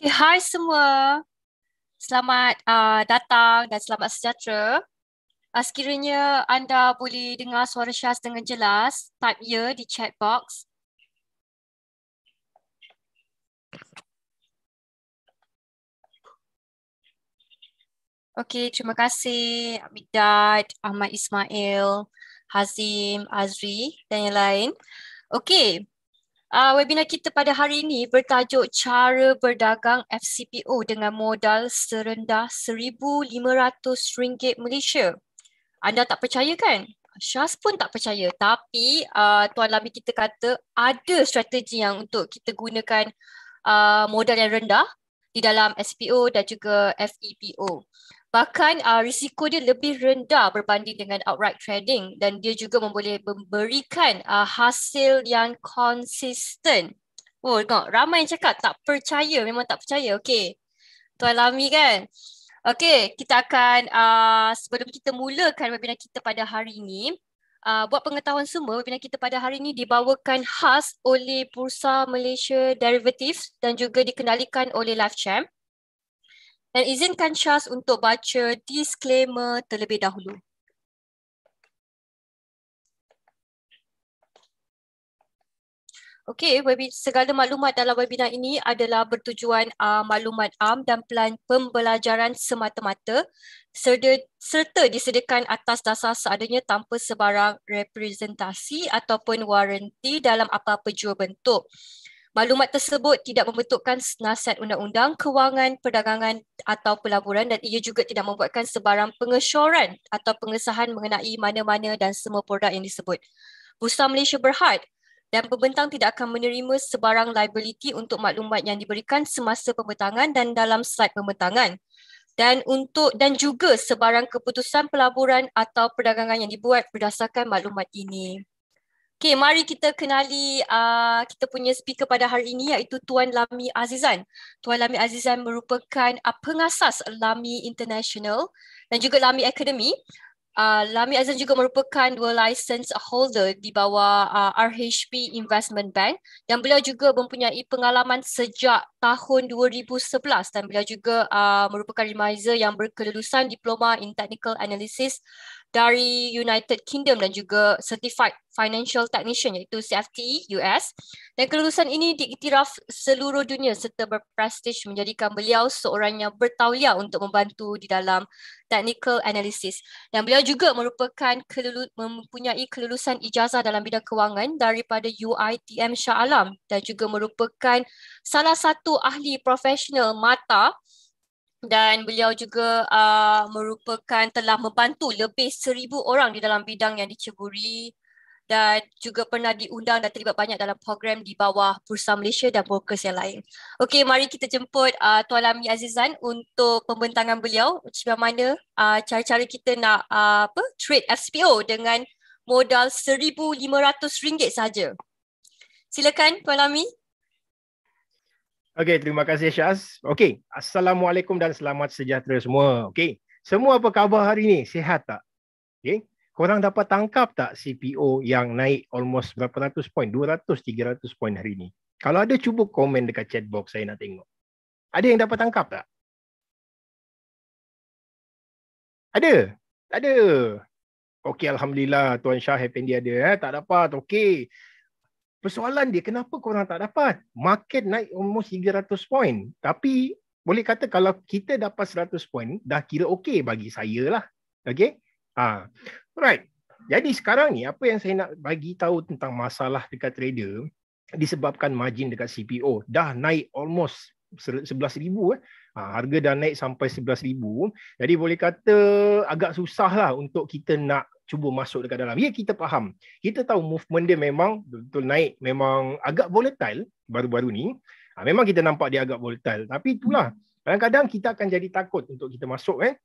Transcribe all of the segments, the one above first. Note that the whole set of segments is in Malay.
Okay, hi semua. Selamat uh, datang dan selamat sejahtera. Uh, sekiranya anda boleh dengar suara Syaz dengan jelas, type ya di chat box. Okay, terima kasih Abidat, Ahmad Ismail, Hazim, Azri dan yang lain. Okay, Uh, webinar kita pada hari ini bertajuk Cara Berdagang FCPO dengan modal serendah RM1,500 Malaysia. Anda tak percaya kan? Syaz pun tak percaya. Tapi uh, Tuan Lami kita kata ada strategi yang untuk kita gunakan uh, modal yang rendah di dalam SPO dan juga FEPO. Bahkan uh, risiko dia lebih rendah berbanding dengan outright trading dan dia juga boleh memberikan uh, hasil yang konsisten. Oh tengok, ramai yang cakap tak percaya, memang tak percaya. Okay, Tuan Lami kan? Okay, kita akan uh, sebelum kita mulakan webinar kita pada hari ini, uh, buat pengetahuan semua, webinar kita pada hari ini dibawakan khas oleh Bursa Malaysia Derivatives dan juga dikendalikan oleh LiveChamp. Dan izinkan Syaz untuk baca disclaimer terlebih dahulu. Okey, segala maklumat dalam webinar ini adalah bertujuan uh, maklumat am dan pelan pembelajaran semata-mata serta, serta disediakan atas dasar seadanya tanpa sebarang representasi ataupun waranti dalam apa-apa jua bentuk. Maklumat tersebut tidak membentukkan nasihat undang-undang kewangan, perdagangan atau pelaburan dan ia juga tidak membuatkan sebarang pengesyoran atau pengesahan mengenai mana-mana dan semua produk yang disebut. Bursa Malaysia Berhad dan pembentang tidak akan menerima sebarang liability untuk maklumat yang diberikan semasa pembentangan dan dalam slide pembentangan dan untuk dan juga sebarang keputusan pelaburan atau perdagangan yang dibuat berdasarkan maklumat ini. Okay, mari kita kenali uh, kita punya speaker pada hari ini iaitu Tuan Lami Azizan. Tuan Lami Azizan merupakan uh, pengasas Lami International dan juga Lami Academy. Uh, Lami Azizan juga merupakan dual license holder di bawah uh, RHB Investment Bank dan beliau juga mempunyai pengalaman sejak tahun 2011 dan beliau juga uh, merupakan remiser yang berkelulusan diploma in technical analysis dari United Kingdom dan juga Certified Financial Technician iaitu CFT US dan kelulusan ini diiktiraf seluruh dunia serta berprestij menjadikan beliau seorang yang bertauliah untuk membantu di dalam technical analysis dan beliau juga merupakan kelulu- mempunyai kelulusan ijazah dalam bidang kewangan daripada UITM Shah Alam dan juga merupakan salah satu ahli profesional mata dan beliau juga uh, merupakan telah membantu lebih seribu orang di dalam bidang yang dicuburi dan juga pernah diundang dan terlibat banyak dalam program di bawah Bursa Malaysia dan brokers yang lain. Okey, mari kita jemput uh, Tuan Lami Azizan untuk pembentangan beliau. Macam mana uh, cara-cara kita nak uh, apa trade SPO dengan modal RM1,500 saja? Silakan Tuan Lami. Okey, terima kasih Syaz. Okey, Assalamualaikum dan selamat sejahtera semua. Okey, semua apa khabar hari ini? Sihat tak? Okey, korang dapat tangkap tak CPO yang naik almost berapa ratus point? 200, 300 point hari ini. Kalau ada, cuba komen dekat chat box saya nak tengok. Ada yang dapat tangkap tak? Ada? Tak ada? Okey, Alhamdulillah Tuan Syah Happy dia ada. Eh? Tak dapat, okey. Persoalan dia kenapa korang tak dapat? Market naik almost 300 point. Tapi boleh kata kalau kita dapat 100 point dah kira okey bagi saya lah. okay? Ha. Alright. Jadi sekarang ni apa yang saya nak bagi tahu tentang masalah dekat trader disebabkan margin dekat CPO dah naik almost 11,000 eh. Ha, harga dah naik sampai 11,000. Jadi boleh kata agak susah lah untuk kita nak cuba masuk dekat dalam. Ya kita faham. Kita tahu movement dia memang betul naik memang agak volatile baru-baru ni. Ha, memang kita nampak dia agak volatile tapi itulah kadang-kadang kita akan jadi takut untuk kita masuk eh.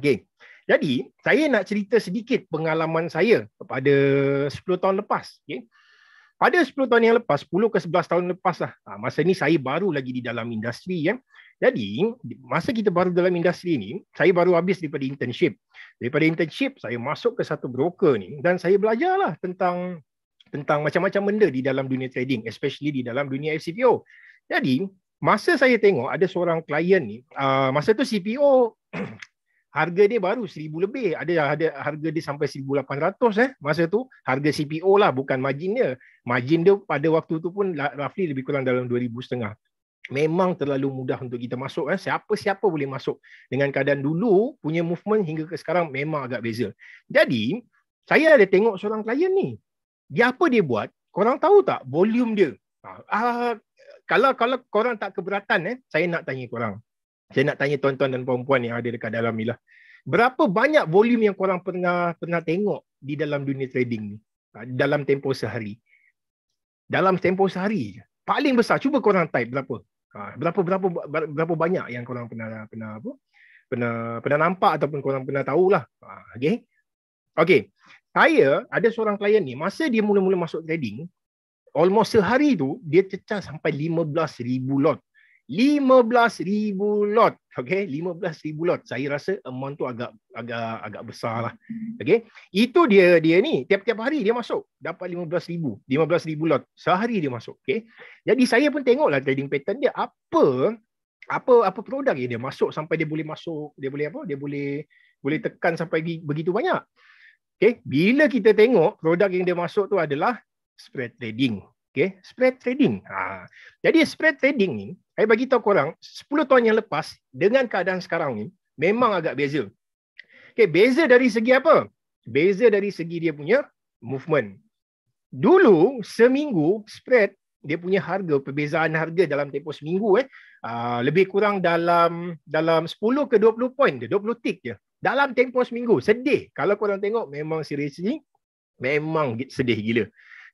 Okey. Jadi saya nak cerita sedikit pengalaman saya pada 10 tahun lepas. Okay, Pada 10 tahun yang lepas, 10 ke 11 tahun lepas lah. Ha, masa ni saya baru lagi di dalam industri. Ya. Jadi, masa kita baru dalam industri ni, saya baru habis daripada internship daripada internship saya masuk ke satu broker ni dan saya belajarlah tentang tentang macam-macam benda di dalam dunia trading especially di dalam dunia FCPO. Jadi masa saya tengok ada seorang klien ni uh, masa tu CPO harga dia baru 1000 lebih ada ada harga dia sampai 1800 eh masa tu harga CPO lah bukan margin dia margin dia pada waktu tu pun roughly lebih kurang dalam 2000 setengah memang terlalu mudah untuk kita masuk eh siapa-siapa boleh masuk dengan keadaan dulu punya movement hingga ke sekarang memang agak beza jadi saya ada tengok seorang klien ni dia apa dia buat korang tahu tak volume dia ha, ah, kalau kalau korang tak keberatan eh saya nak tanya korang saya nak tanya tuan-tuan dan puan-puan yang ada dekat dalam ni lah berapa banyak volume yang korang pernah pernah tengok di dalam dunia trading ni ha, dalam tempoh sehari dalam tempoh sehari je paling besar cuba korang type berapa Ha, berapa berapa berapa banyak yang korang pernah pernah apa pernah pernah nampak ataupun korang pernah tahu lah, ha, okay? Okay, saya ada seorang klien ni masa dia mula-mula masuk trading almost sehari tu dia cecah sampai 15000 lot 15,000 lot. Okay, 15,000 lot. Saya rasa amount tu agak agak agak besar lah. Okay, itu dia dia ni. Tiap-tiap hari dia masuk. Dapat 15,000. 15,000 lot. Sehari dia masuk. Okay. Jadi saya pun tengoklah trading pattern dia. Apa apa apa produk dia masuk sampai dia boleh masuk. Dia boleh apa? Dia boleh boleh tekan sampai begitu banyak. Okay. Bila kita tengok produk yang dia masuk tu adalah spread trading. Okay. Spread trading. Ha. Jadi spread trading ni, saya bagi tahu korang, 10 tahun yang lepas dengan keadaan sekarang ni memang agak beza. Okey, beza dari segi apa? Beza dari segi dia punya movement. Dulu seminggu spread dia punya harga perbezaan harga dalam tempoh seminggu eh ah, lebih kurang dalam dalam 10 ke 20 point je 20 tick je dalam tempoh seminggu sedih kalau korang tengok memang serius ni memang sedih gila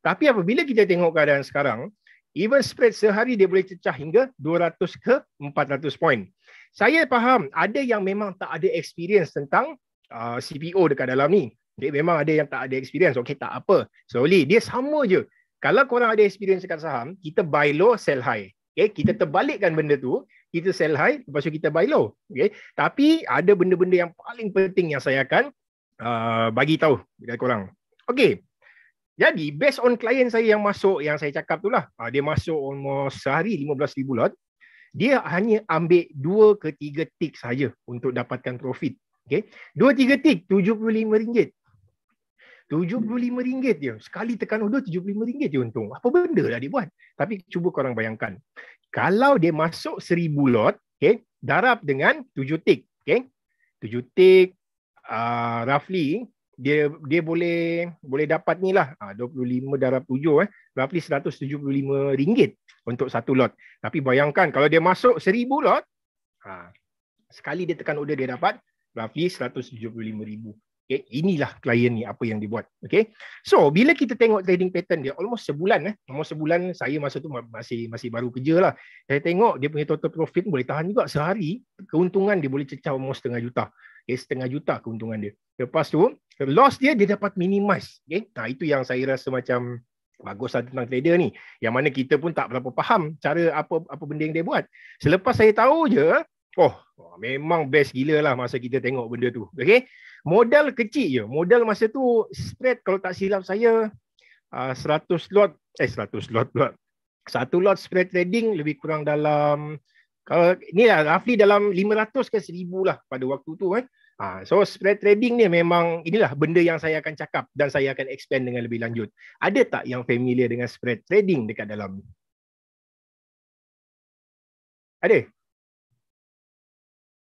tapi apabila kita tengok keadaan sekarang Even spread sehari dia boleh cecah hingga 200 ke 400 poin. Saya faham ada yang memang tak ada experience tentang uh, CPO dekat dalam ni. Dia memang ada yang tak ada experience. okay tak apa. Slowly dia sama je. Kalau korang ada experience dekat saham, kita buy low, sell high. Okay, kita terbalikkan benda tu. Kita sell high, lepas tu kita buy low. Okay. Tapi ada benda-benda yang paling penting yang saya akan uh, bagi tahu dekat korang. Okay. Jadi based on klien saya yang masuk yang saya cakap tu lah. Ah, dia masuk almost sehari 15,000 lot. Dia hanya ambil 2 ke 3 tick saja untuk dapatkan profit. Okay. 2 3 tick RM75. RM75 dia. Sekali tekan order RM75 dia untung. Apa benda lah dia buat? Tapi cuba korang bayangkan. Kalau dia masuk 1000 lot, okay, darab dengan 7 tick. Okay. 7 tick uh, roughly dia dia boleh boleh dapat ni lah ha, ah, 25 darab 7 eh berapa 175 ringgit untuk satu lot tapi bayangkan kalau dia masuk 1000 lot ha, sekali dia tekan order dia dapat roughly 175 ribu okay, inilah klien ni apa yang dibuat okay. so bila kita tengok trading pattern dia almost sebulan eh almost sebulan saya masa tu masih masih baru kerja lah saya tengok dia punya total profit boleh tahan juga sehari keuntungan dia boleh cecah almost setengah juta okay, setengah juta keuntungan dia lepas tu loss dia dia dapat minimize okay? nah, itu yang saya rasa macam bagus lah tentang trader ni yang mana kita pun tak berapa faham cara apa apa benda yang dia buat selepas saya tahu je oh memang best gila lah masa kita tengok benda tu okay? modal kecil je modal masa tu spread kalau tak silap saya 100 ah, lot eh 100 lot pula satu lot spread trading lebih kurang dalam kalau ni lah roughly dalam 500 ke 1000 lah pada waktu tu eh. Ha, so spread trading ni memang inilah benda yang saya akan cakap dan saya akan expand dengan lebih lanjut. Ada tak yang familiar dengan spread trading dekat dalam? Ada?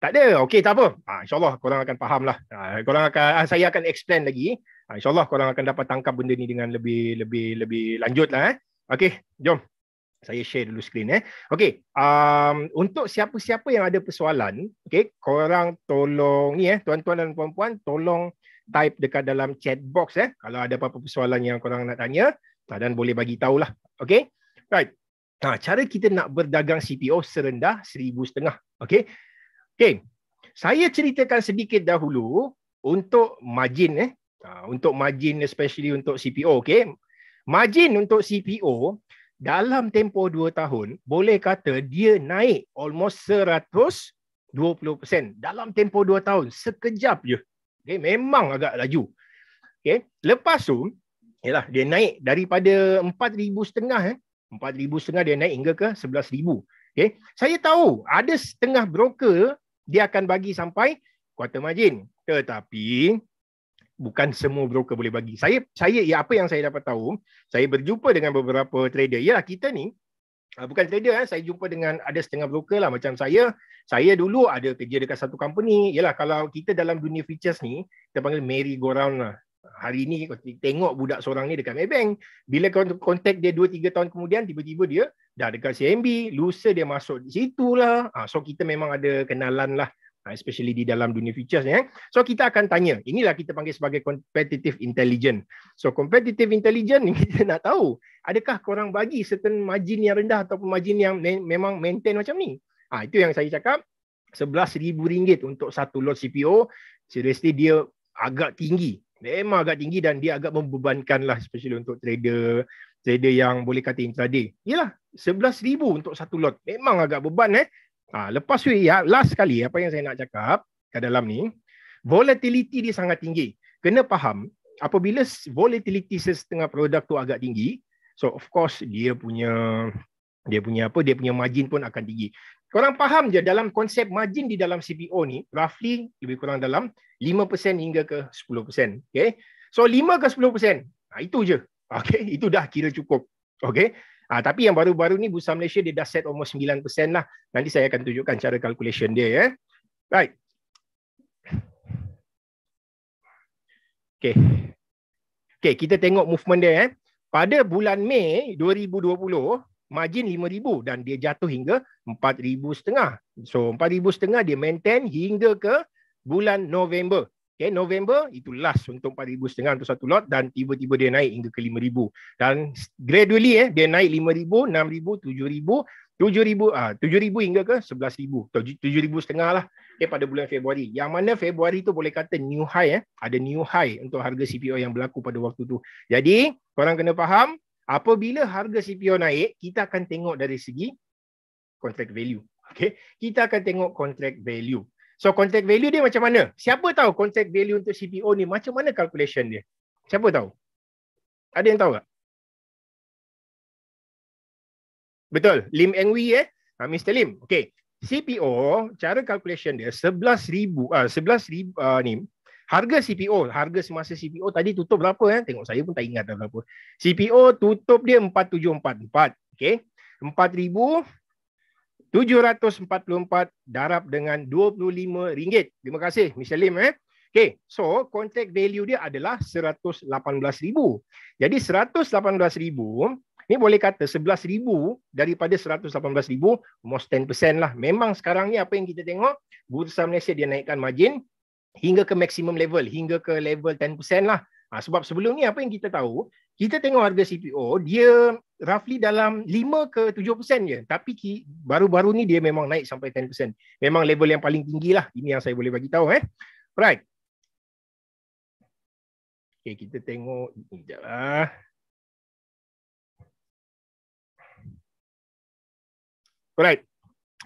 Tak ada? Okey, tak apa. Ha, InsyaAllah korang akan faham lah. Ha, korang akan, ah, saya akan explain lagi. Ha, InsyaAllah korang akan dapat tangkap benda ni dengan lebih lebih lebih lanjut lah. Eh. Okey, jom saya share dulu screen eh. Okey, um, untuk siapa-siapa yang ada persoalan, okey, korang tolong ni eh, tuan-tuan dan puan-puan tolong type dekat dalam chat box eh kalau ada apa-apa persoalan yang korang nak tanya, dan boleh bagi tahulah. Okey? Right. Nah, ha, cara kita nak berdagang CPO serendah seribu setengah. Okey? Okey. Saya ceritakan sedikit dahulu untuk margin eh. Uh, untuk margin especially untuk CPO, okey? Margin untuk CPO dalam tempoh 2 tahun boleh kata dia naik almost 120% dalam tempoh 2 tahun sekejap je okay, memang agak laju Okey, lepas tu ialah dia naik daripada 4000 setengah eh 4000 setengah dia naik hingga ke 11000 Okey, saya tahu ada setengah broker dia akan bagi sampai kuota margin tetapi bukan semua broker boleh bagi. Saya saya ya apa yang saya dapat tahu, saya berjumpa dengan beberapa trader. Ya kita ni ah, bukan trader eh, saya jumpa dengan ada setengah broker lah macam saya. Saya dulu ada kerja dekat satu company. Yalah kalau kita dalam dunia features ni, kita panggil merry go round lah. Hari ni tengok budak seorang ni dekat Maybank, bila kau contact dia 2 3 tahun kemudian tiba-tiba dia dah dekat CMB, lusa dia masuk di situlah. Ah so kita memang ada kenalan lah Ah, especially di dalam dunia futures ni. Eh. So kita akan tanya, inilah kita panggil sebagai competitive intelligence. So competitive intelligence ni kita nak tahu, adakah korang bagi certain margin yang rendah ataupun margin yang memang maintain macam ni? Ah ha, itu yang saya cakap, rm ringgit untuk satu lot CPO, seriously dia agak tinggi. Memang agak tinggi dan dia agak membebankan lah especially untuk trader trader yang boleh kata intraday. Yalah, RM11,000 untuk satu lot. Memang agak beban eh. Ha, lepas tu, ya, last sekali apa yang saya nak cakap ke dalam ni, volatility dia sangat tinggi. Kena faham, apabila volatility sesetengah produk tu agak tinggi, so of course dia punya dia punya apa dia punya margin pun akan tinggi. Korang faham je dalam konsep margin di dalam CPO ni roughly lebih kurang dalam 5% hingga ke 10%. Okay. So 5 ke 10%. Ha, itu je. Okay. Itu dah kira cukup. Okay. Ah, tapi yang baru-baru ni Bursa Malaysia dia dah set almost 9% lah. Nanti saya akan tunjukkan cara calculation dia ya. Right. Okay. Okay, kita tengok movement dia eh. Pada bulan Mei 2020, margin 5000 dan dia jatuh hingga 4000 setengah. So 4000 setengah dia maintain hingga ke bulan November Okay, November itu last untuk 4,500 untuk satu lot dan tiba-tiba dia naik hingga ke 5,000. Dan gradually eh, dia naik 5,000, 6,000, 7,000, 7000 ah 7000 hingga ke 11000 atau 7000 setengah lah okay, pada bulan Februari. Yang mana Februari tu boleh kata new high eh. Ada new high untuk harga CPO yang berlaku pada waktu tu. Jadi, korang kena faham apabila harga CPO naik, kita akan tengok dari segi contract value. Okey. Kita akan tengok contract value. So contact value dia macam mana? Siapa tahu contact value untuk CPO ni macam mana calculation dia? Siapa tahu? Ada yang tahu tak? Betul. Lim Eng Wee eh. Ha, ah, Mr. Lim. Okay. CPO, cara calculation dia, 11,000, uh, 11,000 uh, ni, harga CPO, harga semasa CPO tadi tutup berapa eh? Tengok saya pun tak ingat berapa. CPO tutup dia 47,44. Okay. 4,000 744 darab dengan RM25. Terima kasih Mr. Lim eh. Okay, so contact value dia adalah 118,000. Jadi 118,000 ni boleh kata 11,000 daripada 118,000 most 10% lah. Memang sekarang ni apa yang kita tengok, Bursa Malaysia dia naikkan margin hingga ke maximum level, hingga ke level 10% lah. Ha, sebab sebelum ni apa yang kita tahu, kita tengok harga CPO dia roughly dalam 5 ke 7% je tapi baru-baru ni dia memang naik sampai 10%. Memang level yang paling tinggi lah. Ini yang saya boleh bagi tahu eh. Right. Okay, kita tengok ini jelah. Alright.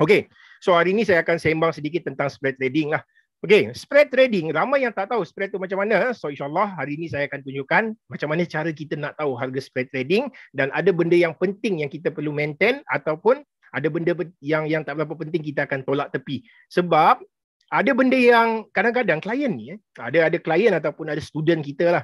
Okay. So hari ini saya akan sembang sedikit tentang spread trading lah. Okay, spread trading. Ramai yang tak tahu spread tu macam mana. So insyaAllah hari ini saya akan tunjukkan macam mana cara kita nak tahu harga spread trading dan ada benda yang penting yang kita perlu maintain ataupun ada benda yang yang tak berapa penting kita akan tolak tepi. Sebab ada benda yang kadang-kadang klien ni, eh, ada ada klien ataupun ada student kita lah.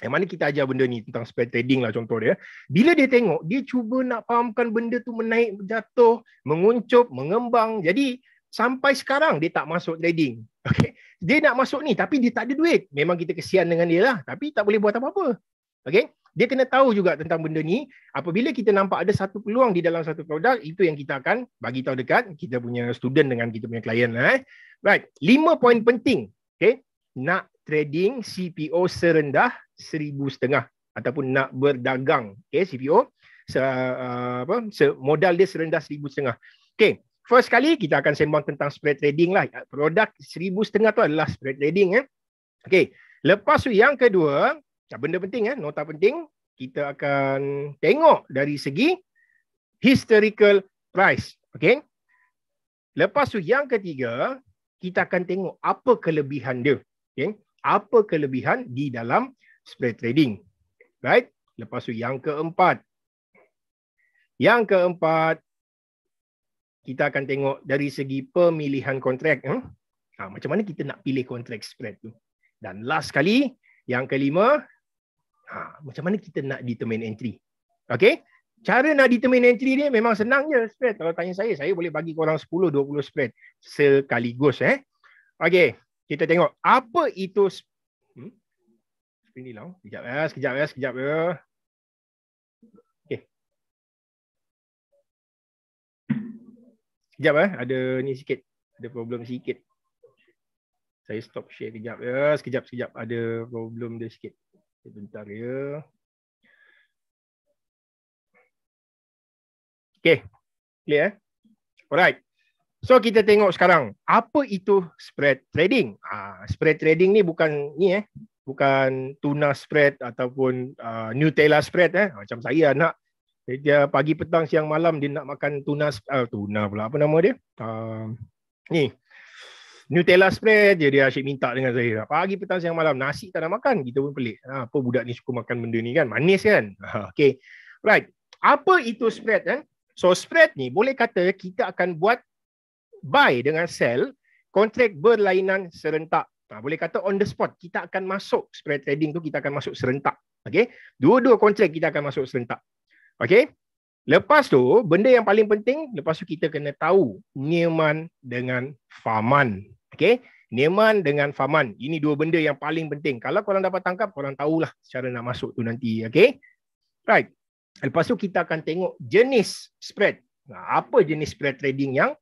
Yang mana kita ajar benda ni tentang spread trading lah contoh dia. Bila dia tengok, dia cuba nak fahamkan benda tu menaik, jatuh, menguncup, mengembang. Jadi sampai sekarang dia tak masuk trading. Okay? Dia nak masuk ni tapi dia tak ada duit. Memang kita kesian dengan dia lah tapi tak boleh buat apa-apa. Okay? Dia kena tahu juga tentang benda ni. Apabila kita nampak ada satu peluang di dalam satu produk, itu yang kita akan bagi tahu dekat kita punya student dengan kita punya klien. Lah, eh. Right. Lima poin penting. Okay? Nak trading CPO serendah seribu setengah ataupun nak berdagang okay, CPO se, uh, apa, se, modal dia serendah seribu setengah. Okay. First kali kita akan sembang tentang spread trading lah. Produk seribu setengah tu adalah spread trading. Eh. Okay. Lepas tu yang kedua, benda penting, eh, nota penting, kita akan tengok dari segi historical price. Okay. Lepas tu yang ketiga, kita akan tengok apa kelebihan dia. Okay. Apa kelebihan di dalam spread trading. Right. Lepas tu yang keempat. Yang keempat, kita akan tengok dari segi pemilihan kontrak. Eh? Ha, macam mana kita nak pilih kontrak spread tu. Dan last sekali, yang kelima, ha, macam mana kita nak determine entry. Okay? Cara nak determine entry ni memang senang je spread. Kalau tanya saya, saya boleh bagi korang 10-20 spread sekaligus. Eh? Okay, kita tengok apa itu... Hmm? Screen hilang. Sekejap, eh, sekejap, eh, sekejap. Eh. Sekejap eh. Ada ni sikit. Ada problem sikit. Saya stop share kejap ya. Sekejap, sekejap. Ada problem dia sikit. Sebentar ya. Okay. Clear eh. Alright. So kita tengok sekarang apa itu spread trading. Ah, spread trading ni bukan ni eh, bukan tuna spread ataupun uh, Nutella spread eh. Ah, macam saya nak dia pagi petang siang malam dia nak makan tuna uh, tuna pula apa nama dia uh, ni Nutella spread je dia asyik minta dengan saya pagi petang siang malam nasi tak nak makan kita pun pelik ha, apa budak ni suka makan benda ni kan manis kan ha, okay right apa itu spread kan so spread ni boleh kata kita akan buat buy dengan sell kontrak berlainan serentak ha, boleh kata on the spot kita akan masuk spread trading tu kita akan masuk serentak okay dua-dua kontrak kita akan masuk serentak Okay, Lepas tu, benda yang paling penting, lepas tu kita kena tahu Nirman dengan Faman. okay? Nirman dengan Faman. Ini dua benda yang paling penting. Kalau korang dapat tangkap, korang tahulah cara nak masuk tu nanti. okay? Right. Lepas tu kita akan tengok jenis spread. Nah, apa jenis spread trading yang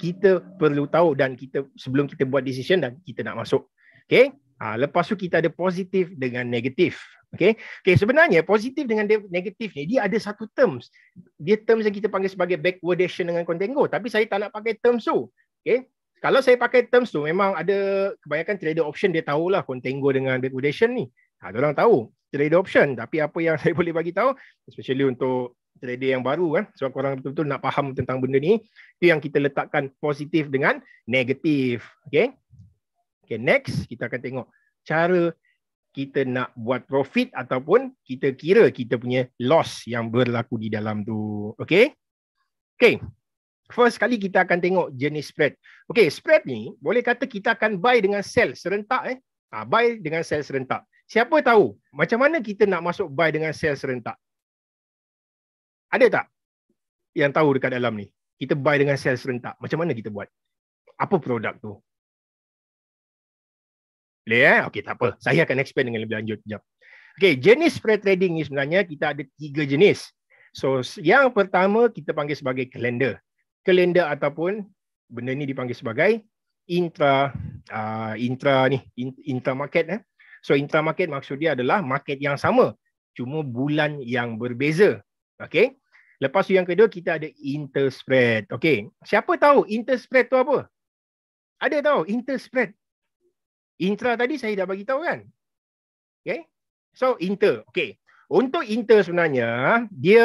kita perlu tahu dan kita sebelum kita buat decision dan kita nak masuk. okay? Ha, ah, lepas tu kita ada positif dengan negatif. Okay. okay, sebenarnya positif dengan negatif ni, dia ada satu terms. Dia terms yang kita panggil sebagai backwardation dengan contango. Tapi saya tak nak pakai terms tu. Okay. Kalau saya pakai terms tu, memang ada kebanyakan trader option dia tahulah contango dengan backwardation ni. Ha, orang tahu trader option. Tapi apa yang saya boleh bagi tahu, especially untuk trader yang baru kan. Eh, so korang betul-betul nak faham tentang benda ni. Itu yang kita letakkan positif dengan negatif. Okay. Okay, next kita akan tengok cara kita nak buat profit ataupun kita kira kita punya loss yang berlaku di dalam tu. Okay? Okay. First kali kita akan tengok jenis spread. Okay, spread ni boleh kata kita akan buy dengan sell serentak. Eh? Ha, buy dengan sell serentak. Siapa tahu macam mana kita nak masuk buy dengan sell serentak? Ada tak yang tahu dekat dalam ni? Kita buy dengan sell serentak. Macam mana kita buat? Apa produk tu? Boleh eh? Okey tak apa. Saya akan explain dengan lebih lanjut sekejap. Okey, jenis spread trading ni sebenarnya kita ada tiga jenis. So yang pertama kita panggil sebagai calendar. Calendar ataupun benda ni dipanggil sebagai intra uh, intra ni intra market eh. So intra market maksud dia adalah market yang sama cuma bulan yang berbeza. Okey. Lepas tu yang kedua kita ada inter spread. Okey. Siapa tahu inter spread tu apa? Ada tahu inter spread? Intra tadi saya dah bagi tahu kan. Okay. So inter. Okay. Untuk inter sebenarnya dia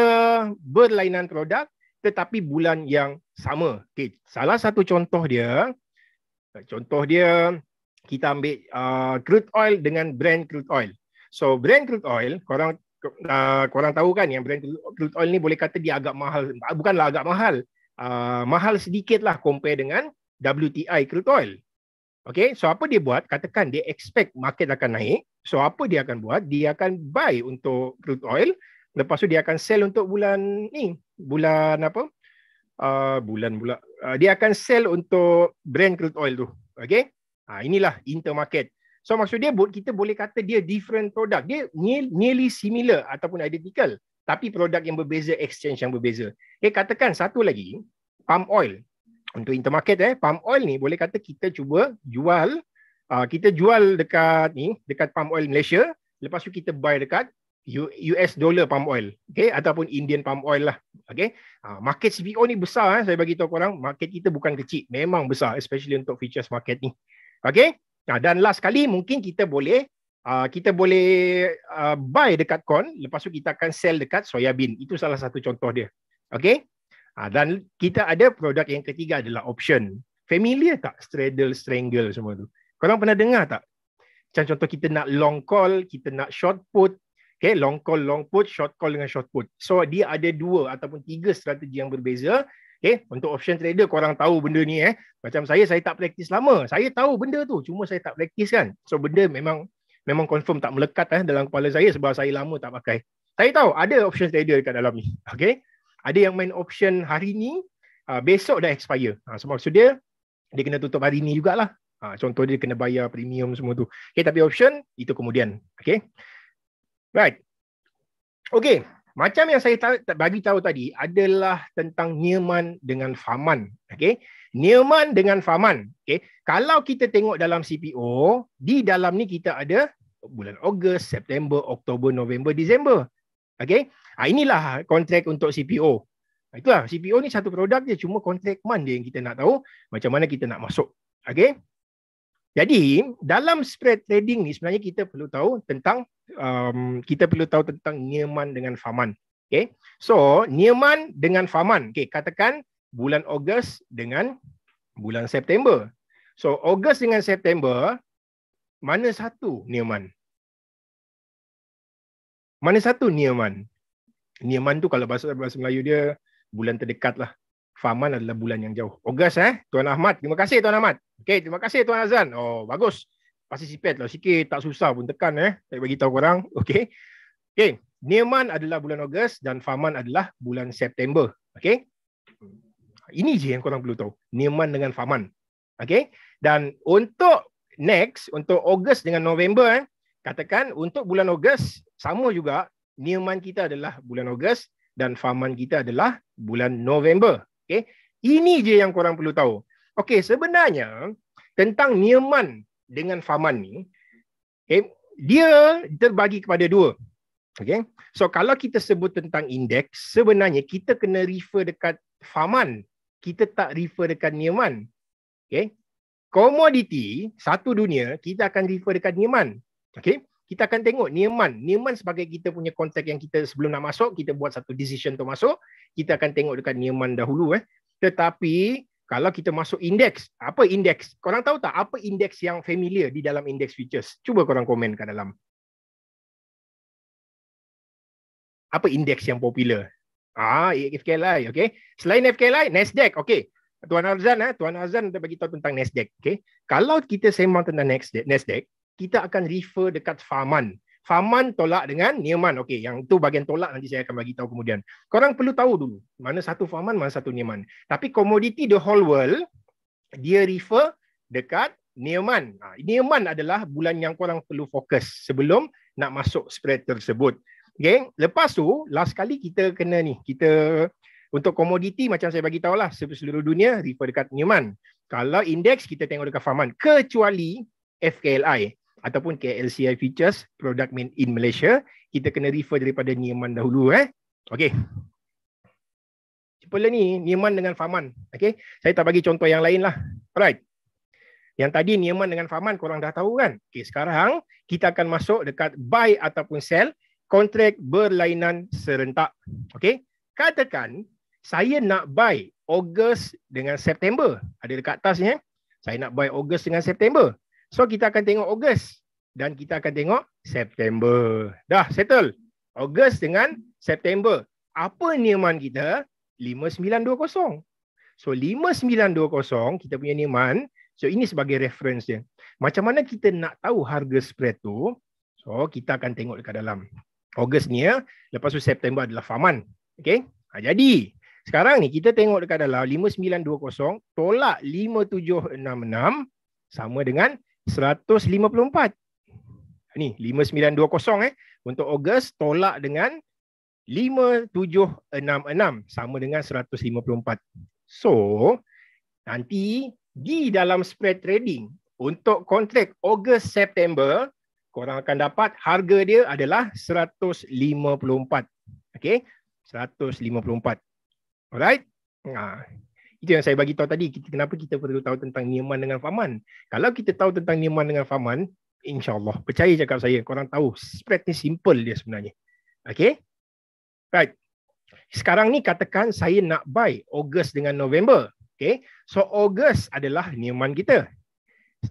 berlainan produk tetapi bulan yang sama. Okay. Salah satu contoh dia contoh dia kita ambil uh, crude oil dengan brand crude oil. So brand crude oil korang uh, korang tahu kan yang brand crude oil ni boleh kata dia agak mahal bukanlah agak mahal. Uh, mahal sedikit lah compare dengan WTI crude oil. Okay, so apa dia buat? Katakan dia expect market akan naik. So apa dia akan buat? Dia akan buy untuk crude oil. Lepas tu dia akan sell untuk bulan ni. Bulan apa? Uh, bulan pula. Uh, dia akan sell untuk brand crude oil tu. Okay. Ha, inilah intermarket. So maksud dia kita boleh kata dia different product. Dia nearly similar ataupun identical. Tapi produk yang berbeza, exchange yang berbeza. Okay, katakan satu lagi. Palm oil untuk intermarket eh palm oil ni boleh kata kita cuba jual uh, kita jual dekat ni dekat palm oil Malaysia lepas tu kita buy dekat US dollar palm oil okey ataupun Indian palm oil lah okey uh, ah, market CPO ni besar eh saya bagi tahu korang market kita bukan kecil memang besar especially untuk futures market ni okey nah, dan last kali mungkin kita boleh uh, kita boleh uh, buy dekat corn lepas tu kita akan sell dekat soya bean itu salah satu contoh dia okay? Ha, dan kita ada produk yang ketiga adalah option. Familiar tak straddle, strangle semua tu? Korang pernah dengar tak? Macam contoh kita nak long call, kita nak short put. Okay, long call, long put, short call dengan short put. So dia ada dua ataupun tiga strategi yang berbeza. Okay, untuk option trader korang tahu benda ni eh. Macam saya, saya tak praktis lama. Saya tahu benda tu, cuma saya tak praktis kan. So benda memang memang confirm tak melekat eh, dalam kepala saya sebab saya lama tak pakai. Saya tahu ada option trader dekat dalam ni. Okay ada yang main option hari ni uh, besok dah expire ha, ah, so maksud dia dia kena tutup hari ni jugalah ha, contoh dia kena bayar premium semua tu okay, tapi option itu kemudian okay. right Okay, macam yang saya bagi tahu tadi adalah tentang Nirman dengan Faman. Okay, Nirman dengan Faman. Okay, kalau kita tengok dalam CPO, di dalam ni kita ada bulan Ogos, September, Oktober, November, Disember. Okay, Ha, inilah kontrak untuk CPO. Ha, itulah CPO ni satu produk je cuma kontrak man dia yang kita nak tahu macam mana kita nak masuk. Okay. Jadi dalam spread trading ni sebenarnya kita perlu tahu tentang um, kita perlu tahu tentang nieman dengan Faman. Okay. So nieman dengan Faman. Okay. katakan bulan Ogos dengan bulan September. So Ogos dengan September mana satu nieman? Mana satu nieman? Nieman tu kalau bahasa bahasa Melayu dia bulan terdekat lah. Faman adalah bulan yang jauh. Ogas eh. Tuan Ahmad. Terima kasih Tuan Ahmad. Okay. Terima kasih Tuan Azan. Oh bagus. Pasti sipet lah sikit. Tak susah pun tekan eh. Saya bagi tahu korang. Okay. Okay. Nieman adalah bulan Ogos dan Faman adalah bulan September. Okay. Ini je yang korang perlu tahu. Nieman dengan Faman. Okay. Dan untuk next, untuk Ogos dengan November eh. Katakan untuk bulan Ogos sama juga Near month kita adalah bulan Ogos dan far kita adalah bulan November. Okay. Ini je yang korang perlu tahu. Okay, sebenarnya tentang near month dengan far ni, okay, dia terbagi kepada dua. Okay. So kalau kita sebut tentang indeks, sebenarnya kita kena refer dekat faman. Kita tak refer dekat nyaman. Okay. Komoditi satu dunia kita akan refer dekat nyaman. Okay kita akan tengok Nirman. Nirman sebagai kita punya kontak yang kita sebelum nak masuk, kita buat satu decision untuk masuk. Kita akan tengok dekat Nirman dahulu. Eh. Tetapi kalau kita masuk indeks, apa indeks? Korang tahu tak apa indeks yang familiar di dalam indeks futures? Cuba korang komen kat dalam. Apa indeks yang popular? Ah, FKLI, okay. Selain FKLI, Nasdaq, okay. Tuan Azan, eh? Tuan Azan dah bagi tahu tentang Nasdaq. Okay. Kalau kita sembang tentang Nasdaq, kita akan refer dekat Faman. Faman tolak dengan Nieman, Okey, yang itu bagian tolak nanti saya akan bagi tahu kemudian. Korang perlu tahu dulu mana satu Faman, mana satu Nieman. Tapi komoditi the whole world, dia refer dekat Nieman. Ha, Nirman adalah bulan yang korang perlu fokus sebelum nak masuk spread tersebut. Okay. Lepas tu, last kali kita kena ni. Kita untuk komoditi macam saya bagi tahulah seluruh dunia refer dekat Nieman. Kalau indeks kita tengok dekat Farman kecuali FKLI ataupun KLCI Features Product Made in Malaysia. Kita kena refer daripada Nieman dahulu eh. Okey. Cepatlah ni Nieman dengan Faman. Okey. Saya tak bagi contoh yang lain lah. Alright. Yang tadi Nieman dengan Faman korang dah tahu kan? Okey, sekarang kita akan masuk dekat buy ataupun sell kontrak berlainan serentak. Okey. Katakan saya nak buy Ogos dengan September. Ada dekat atas ni eh. Saya nak buy Ogos dengan September. So kita akan tengok Ogos dan kita akan tengok September. Dah settle. Ogos dengan September. Apa niman kita? 5920. So 5920 kita punya niman. So ini sebagai reference dia. Macam mana kita nak tahu harga spread tu? So kita akan tengok dekat dalam. Ogos ni ya. Lepas tu September adalah Faman. Okay. Ha, jadi sekarang ni kita tengok dekat dalam 5920 tolak 5766 sama dengan 5920. 154. Ni 5920 eh untuk Ogos tolak dengan 5766 sama dengan 154. So nanti di dalam spread trading untuk kontrak Ogos September korang akan dapat harga dia adalah 154. okay? 154. Alright? Ha itu yang saya bagi tahu tadi kita, kenapa kita perlu tahu tentang nieman dengan faman kalau kita tahu tentang nieman dengan faman insyaallah percaya cakap saya korang tahu spread ni simple dia sebenarnya Okay, right sekarang ni katakan saya nak buy Ogos dengan November. Okay. So Ogos adalah nieman kita.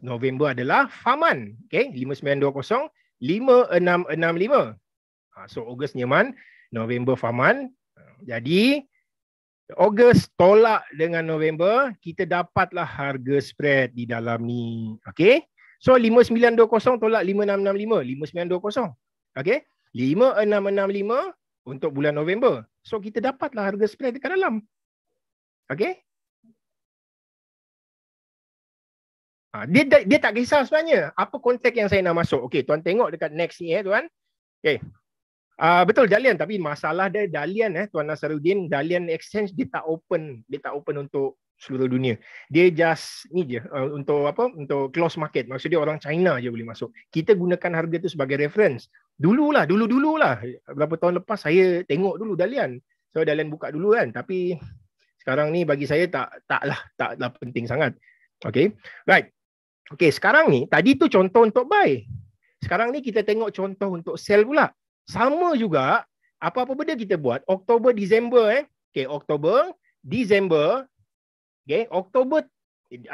November adalah Faman. Okay. 5920-5665. Ha, so Ogos nieman, November Faman. Jadi Ogos tolak dengan November, kita dapatlah harga spread di dalam ni. Okay? So 5920 tolak 5665, 5920. Okay? 5665 untuk bulan November. So kita dapatlah harga spread dekat dalam. Okay? Ha, dia, dia, tak kisah sebenarnya apa konteks yang saya nak masuk. Okay, tuan tengok dekat next ni eh tuan. Okay, Uh, betul Dalian tapi masalah dia Dalian eh Tuan Nasaruddin Dalian exchange dia tak open dia tak open untuk seluruh dunia. Dia just ni je uh, untuk apa untuk close market. Maksud dia orang China je boleh masuk. Kita gunakan harga tu sebagai reference. Dululah, dulu-dululah. Berapa tahun lepas saya tengok dulu Dalian. So Dalian buka dulu kan tapi sekarang ni bagi saya tak taklah taklah penting sangat. Okay Right. Okay sekarang ni tadi tu contoh untuk buy. Sekarang ni kita tengok contoh untuk sell pula. Sama juga apa-apa benda kita buat Oktober Disember eh. Okey Oktober Disember okey Oktober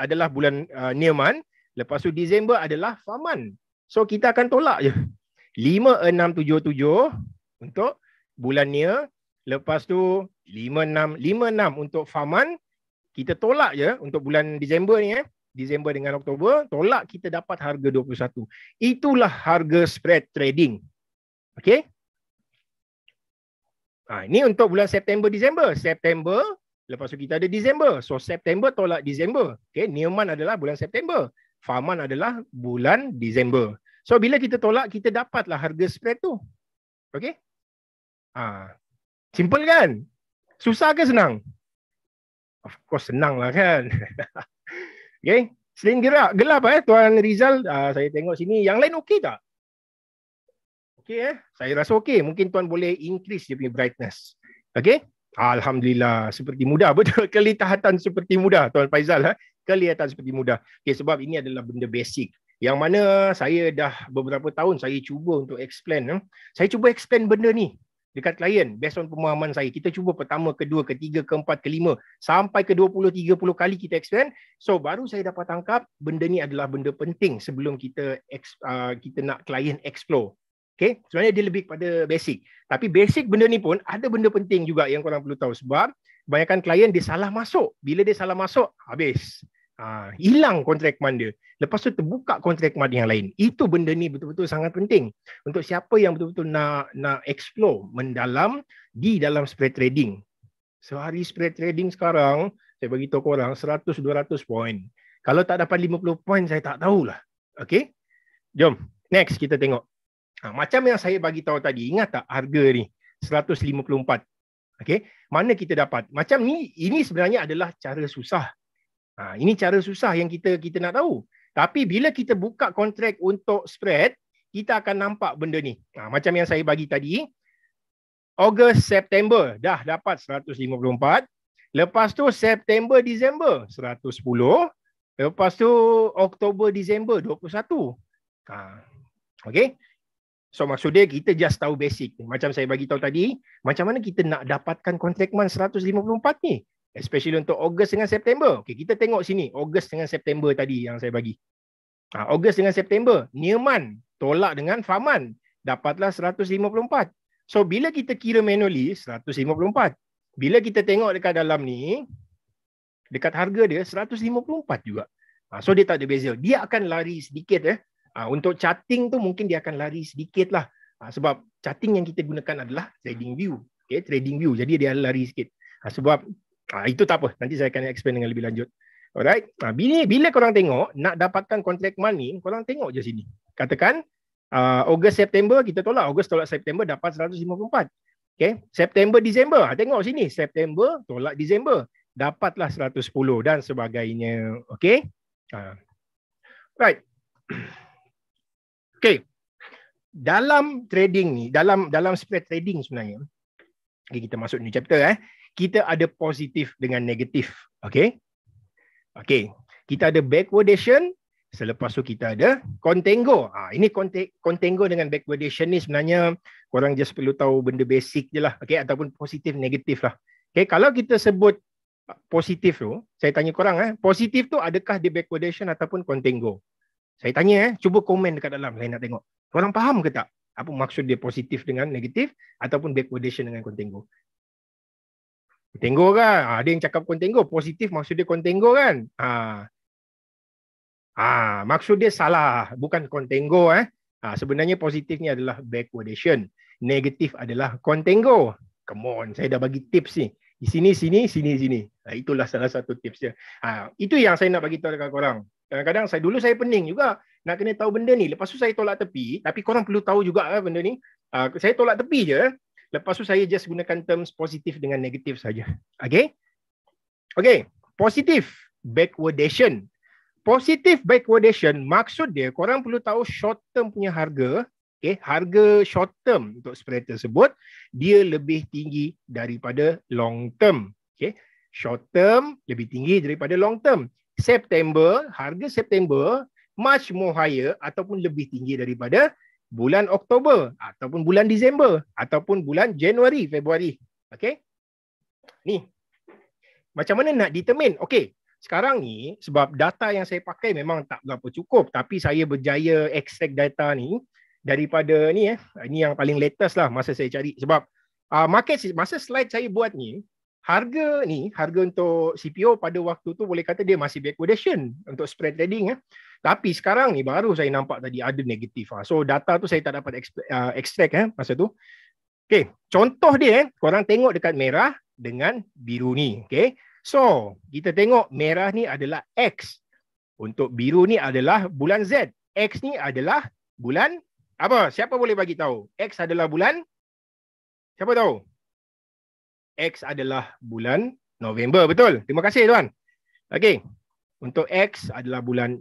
adalah bulan uh, Nirman lepas tu Disember adalah Faman. So kita akan tolak je. 5677 untuk bulan Nir lepas tu 5656 56 untuk Faman kita tolak je untuk bulan Disember ni eh. Disember dengan Oktober tolak kita dapat harga 21. Itulah harga spread trading. Okay, Ha, ini untuk bulan September-Disember. September, lepas tu kita ada Disember. So September tolak Disember. Okay, Newman adalah bulan September. Farman adalah bulan Disember. So bila kita tolak, kita dapatlah harga spread tu. Okay? Ha, simple kan? Susah ke senang? Of course senang lah kan. okay? Selain gerak, gelap eh tuan Rizal. Uh, saya tengok sini. Yang lain okey tak? Okay, eh. Saya rasa okey. Mungkin tuan boleh increase dia punya brightness. Okay, Alhamdulillah seperti mudah betul kelihatan seperti mudah tuan Faizal eh. Kelihatan seperti mudah. Okey sebab ini adalah benda basic. Yang mana saya dah beberapa tahun saya cuba untuk explain. Eh. Saya cuba explain benda ni dekat klien based on pemahaman saya. Kita cuba pertama, kedua, ketiga, keempat, kelima sampai ke 20 30 kali kita explain. So baru saya dapat tangkap benda ni adalah benda penting sebelum kita uh, kita nak klien explore. Okay, sebenarnya dia lebih kepada basic. Tapi basic benda ni pun ada benda penting juga yang korang perlu tahu sebab kebanyakan klien dia salah masuk. Bila dia salah masuk, habis. Ha, hilang kontrak mana dia. Lepas tu terbuka kontrak mana yang lain. Itu benda ni betul-betul sangat penting. Untuk siapa yang betul-betul nak nak explore mendalam di dalam spread trading. Sehari spread trading sekarang, saya bagi tahu korang 100-200 poin. Kalau tak dapat 50 poin, saya tak tahulah. Okay? Jom, next kita tengok. Ha, macam yang saya bagi tahu tadi, ingat tak harga ni 154. okay? mana kita dapat? Macam ni ini sebenarnya adalah cara susah. Ha, ini cara susah yang kita kita nak tahu. Tapi bila kita buka kontrak untuk spread, kita akan nampak benda ni. Ha, macam yang saya bagi tadi, Ogos September dah dapat 154. Lepas tu September Disember 110. Lepas tu Oktober Disember 21. Ha. Okey. So maksud dia kita just tahu basic. Macam saya bagi tahu tadi, macam mana kita nak dapatkan contract man 154 ni? Especially untuk Ogos dengan September. Okay, kita tengok sini, Ogos dengan September tadi yang saya bagi. Ha, Ogos dengan September, Nirman tolak dengan Faman. Dapatlah 154. So bila kita kira manually, 154. Bila kita tengok dekat dalam ni, dekat harga dia 154 juga. Ha, so dia tak ada beza. Dia akan lari sedikit eh. Uh, untuk chatting tu mungkin dia akan lari sedikit lah. Ha, sebab chatting yang kita gunakan adalah trading view. Okay, trading view. Jadi dia lari sikit. Ha, sebab uh, itu tak apa. Nanti saya akan explain dengan lebih lanjut. Alright. Uh, bila, bila korang tengok nak dapatkan contract money, korang tengok je sini. Katakan uh, Ogos September kita tolak. Ogos tolak September dapat 154. Okay. September, Disember. Tengok sini. September tolak Disember. Dapatlah 110 dan sebagainya. Okay. Uh. Right. Okay. Dalam trading ni, dalam dalam spread trading sebenarnya, okay, kita masuk new chapter eh, kita ada positif dengan negatif. Okay. Okay. Kita ada backwardation, selepas tu kita ada contango. Ha, ini contango dengan backwardation ni sebenarnya korang just perlu tahu benda basic je lah. Okay. Ataupun positif, negatif lah. Okay. Kalau kita sebut positif tu, saya tanya korang eh, positif tu adakah di backwardation ataupun contango? Saya tanya eh, cuba komen dekat dalam saya nak tengok. orang faham ke tak apa maksud dia positif dengan negatif ataupun backwardation dengan contango? Contango kan? Ah, ha, ada yang cakap contango. Positif maksud dia contango kan? Ha. Ha, maksud dia salah. Bukan contango. Eh. Ha, sebenarnya positif ni adalah backwardation. Negatif adalah contango. Come on. Saya dah bagi tips ni. Di sini, sini, sini, sini. itulah salah satu tipsnya. Ha, itu yang saya nak bagi tahu dekat korang. Kadang-kadang saya dulu saya pening juga nak kena tahu benda ni. Lepas tu saya tolak tepi. Tapi korang perlu tahu juga lah benda ni. Ah, saya tolak tepi je. Lepas tu saya just gunakan terms positif dengan negatif saja. Okay? Okay. Positif. Backwardation. Positif backwardation maksud dia korang perlu tahu short term punya harga. Okay, harga short term untuk spread tersebut dia lebih tinggi daripada long term. Okay, short term lebih tinggi daripada long term. September, harga September much more higher ataupun lebih tinggi daripada bulan Oktober ataupun bulan Disember ataupun bulan Januari, Februari. Okay? Ni. Macam mana nak determine? Okay. Sekarang ni sebab data yang saya pakai memang tak berapa cukup tapi saya berjaya extract data ni daripada ni eh. Ni yang paling latest lah masa saya cari sebab uh, market masa slide saya buat ni harga ni harga untuk CPO pada waktu tu boleh kata dia masih backwardation untuk spread trading ya. Tapi sekarang ni baru saya nampak tadi ada negatif ah. So data tu saya tak dapat ah, extract eh masa tu. Okey, contoh dia eh korang tengok dekat merah dengan biru ni, okey. So, kita tengok merah ni adalah X. Untuk biru ni adalah bulan Z. X ni adalah bulan apa? Siapa boleh bagi tahu? X adalah bulan Siapa tahu? X adalah bulan November betul. Terima kasih tuan. Okay, Untuk X adalah bulan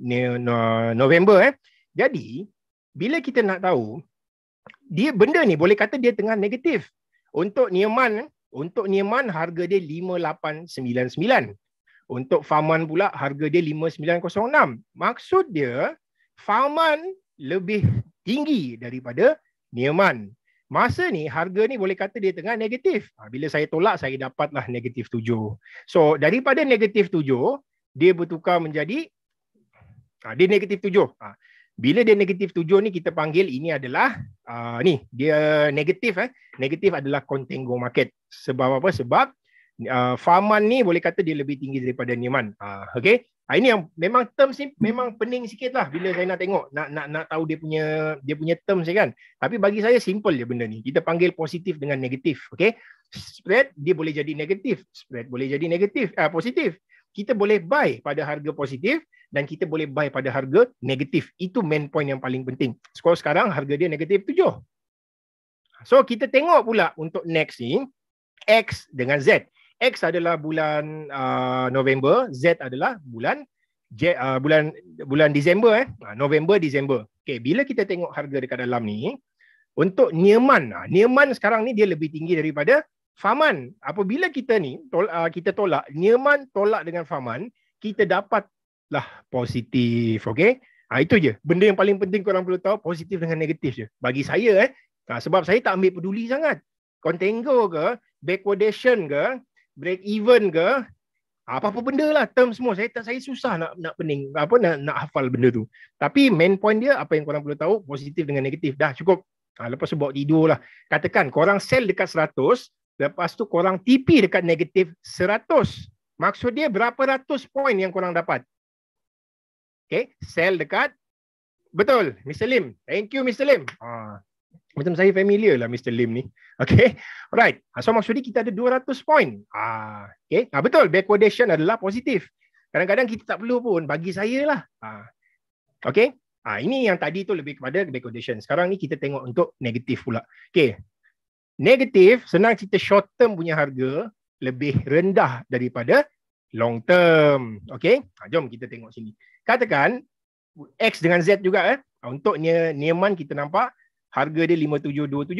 November eh. Jadi bila kita nak tahu dia benda ni boleh kata dia tengah negatif. Untuk Nieman eh, untuk Nieman harga dia 5899. Untuk Farman pula harga dia 5906. Maksud dia Farman lebih tinggi daripada Nieman masa ni harga ni boleh kata dia tengah negatif. Ha, bila saya tolak saya dapatlah negatif 7. So daripada negatif 7 dia bertukar menjadi ha, dia negatif 7. Ha, bila dia negatif 7 ni kita panggil ini adalah uh, ni dia negatif eh. Negatif adalah contango market. Sebab apa? Sebab uh, Farman ni boleh kata dia lebih tinggi daripada Newman. Uh, okay. Ha, ini yang memang term sim memang pening sikit lah bila saya nak tengok nak nak nak tahu dia punya dia punya term saya kan. Tapi bagi saya simple je benda ni. Kita panggil positif dengan negatif, okay? Spread dia boleh jadi negatif, spread boleh jadi negatif ah uh, positif. Kita boleh buy pada harga positif dan kita boleh buy pada harga negatif. Itu main point yang paling penting. Skor sekarang harga dia negatif tujuh. So kita tengok pula untuk next ni X dengan Z. X adalah bulan uh, November, Z adalah bulan J, uh, bulan bulan Disember eh. Ah, November Disember. Okey, bila kita tengok harga dekat dalam ni, untuk Nieman, ah, Nieman sekarang ni dia lebih tinggi daripada Faman. Apabila kita ni tol, uh, kita tolak Nieman tolak dengan Faman, kita dapat lah positif, okey. Ha, ah, itu je. Benda yang paling penting korang perlu tahu, positif dengan negatif je. Bagi saya eh. Ha, sebab saya tak ambil peduli sangat. Contango ke, backwardation ke, break even ke apa-apa benda lah term semua saya tak saya susah nak nak pening apa nak nak hafal benda tu tapi main point dia apa yang korang perlu tahu positif dengan negatif dah cukup ha, lepas tu bawa tidur lah katakan korang sell dekat 100 lepas tu korang TP dekat negatif 100 maksud dia berapa ratus point yang korang dapat okay sell dekat betul Mr. Lim thank you Mr. Lim ha macam saya familiar lah Mr. Lim ni. Okay. Alright. Ah, so maksudnya kita ada 200 point. Ah, okay. Ah, betul. Backwardation adalah positif. Kadang-kadang kita tak perlu pun. Bagi saya lah. Ah. Okay. Ah, ini yang tadi tu lebih kepada backwardation. Sekarang ni kita tengok untuk negatif pula. Okay. Negatif, senang cerita short term punya harga lebih rendah daripada long term. Okay. Ah, jom kita tengok sini. Katakan X dengan Z juga. Eh. Ah, Untuknya Nirman kita nampak harga dia 5727.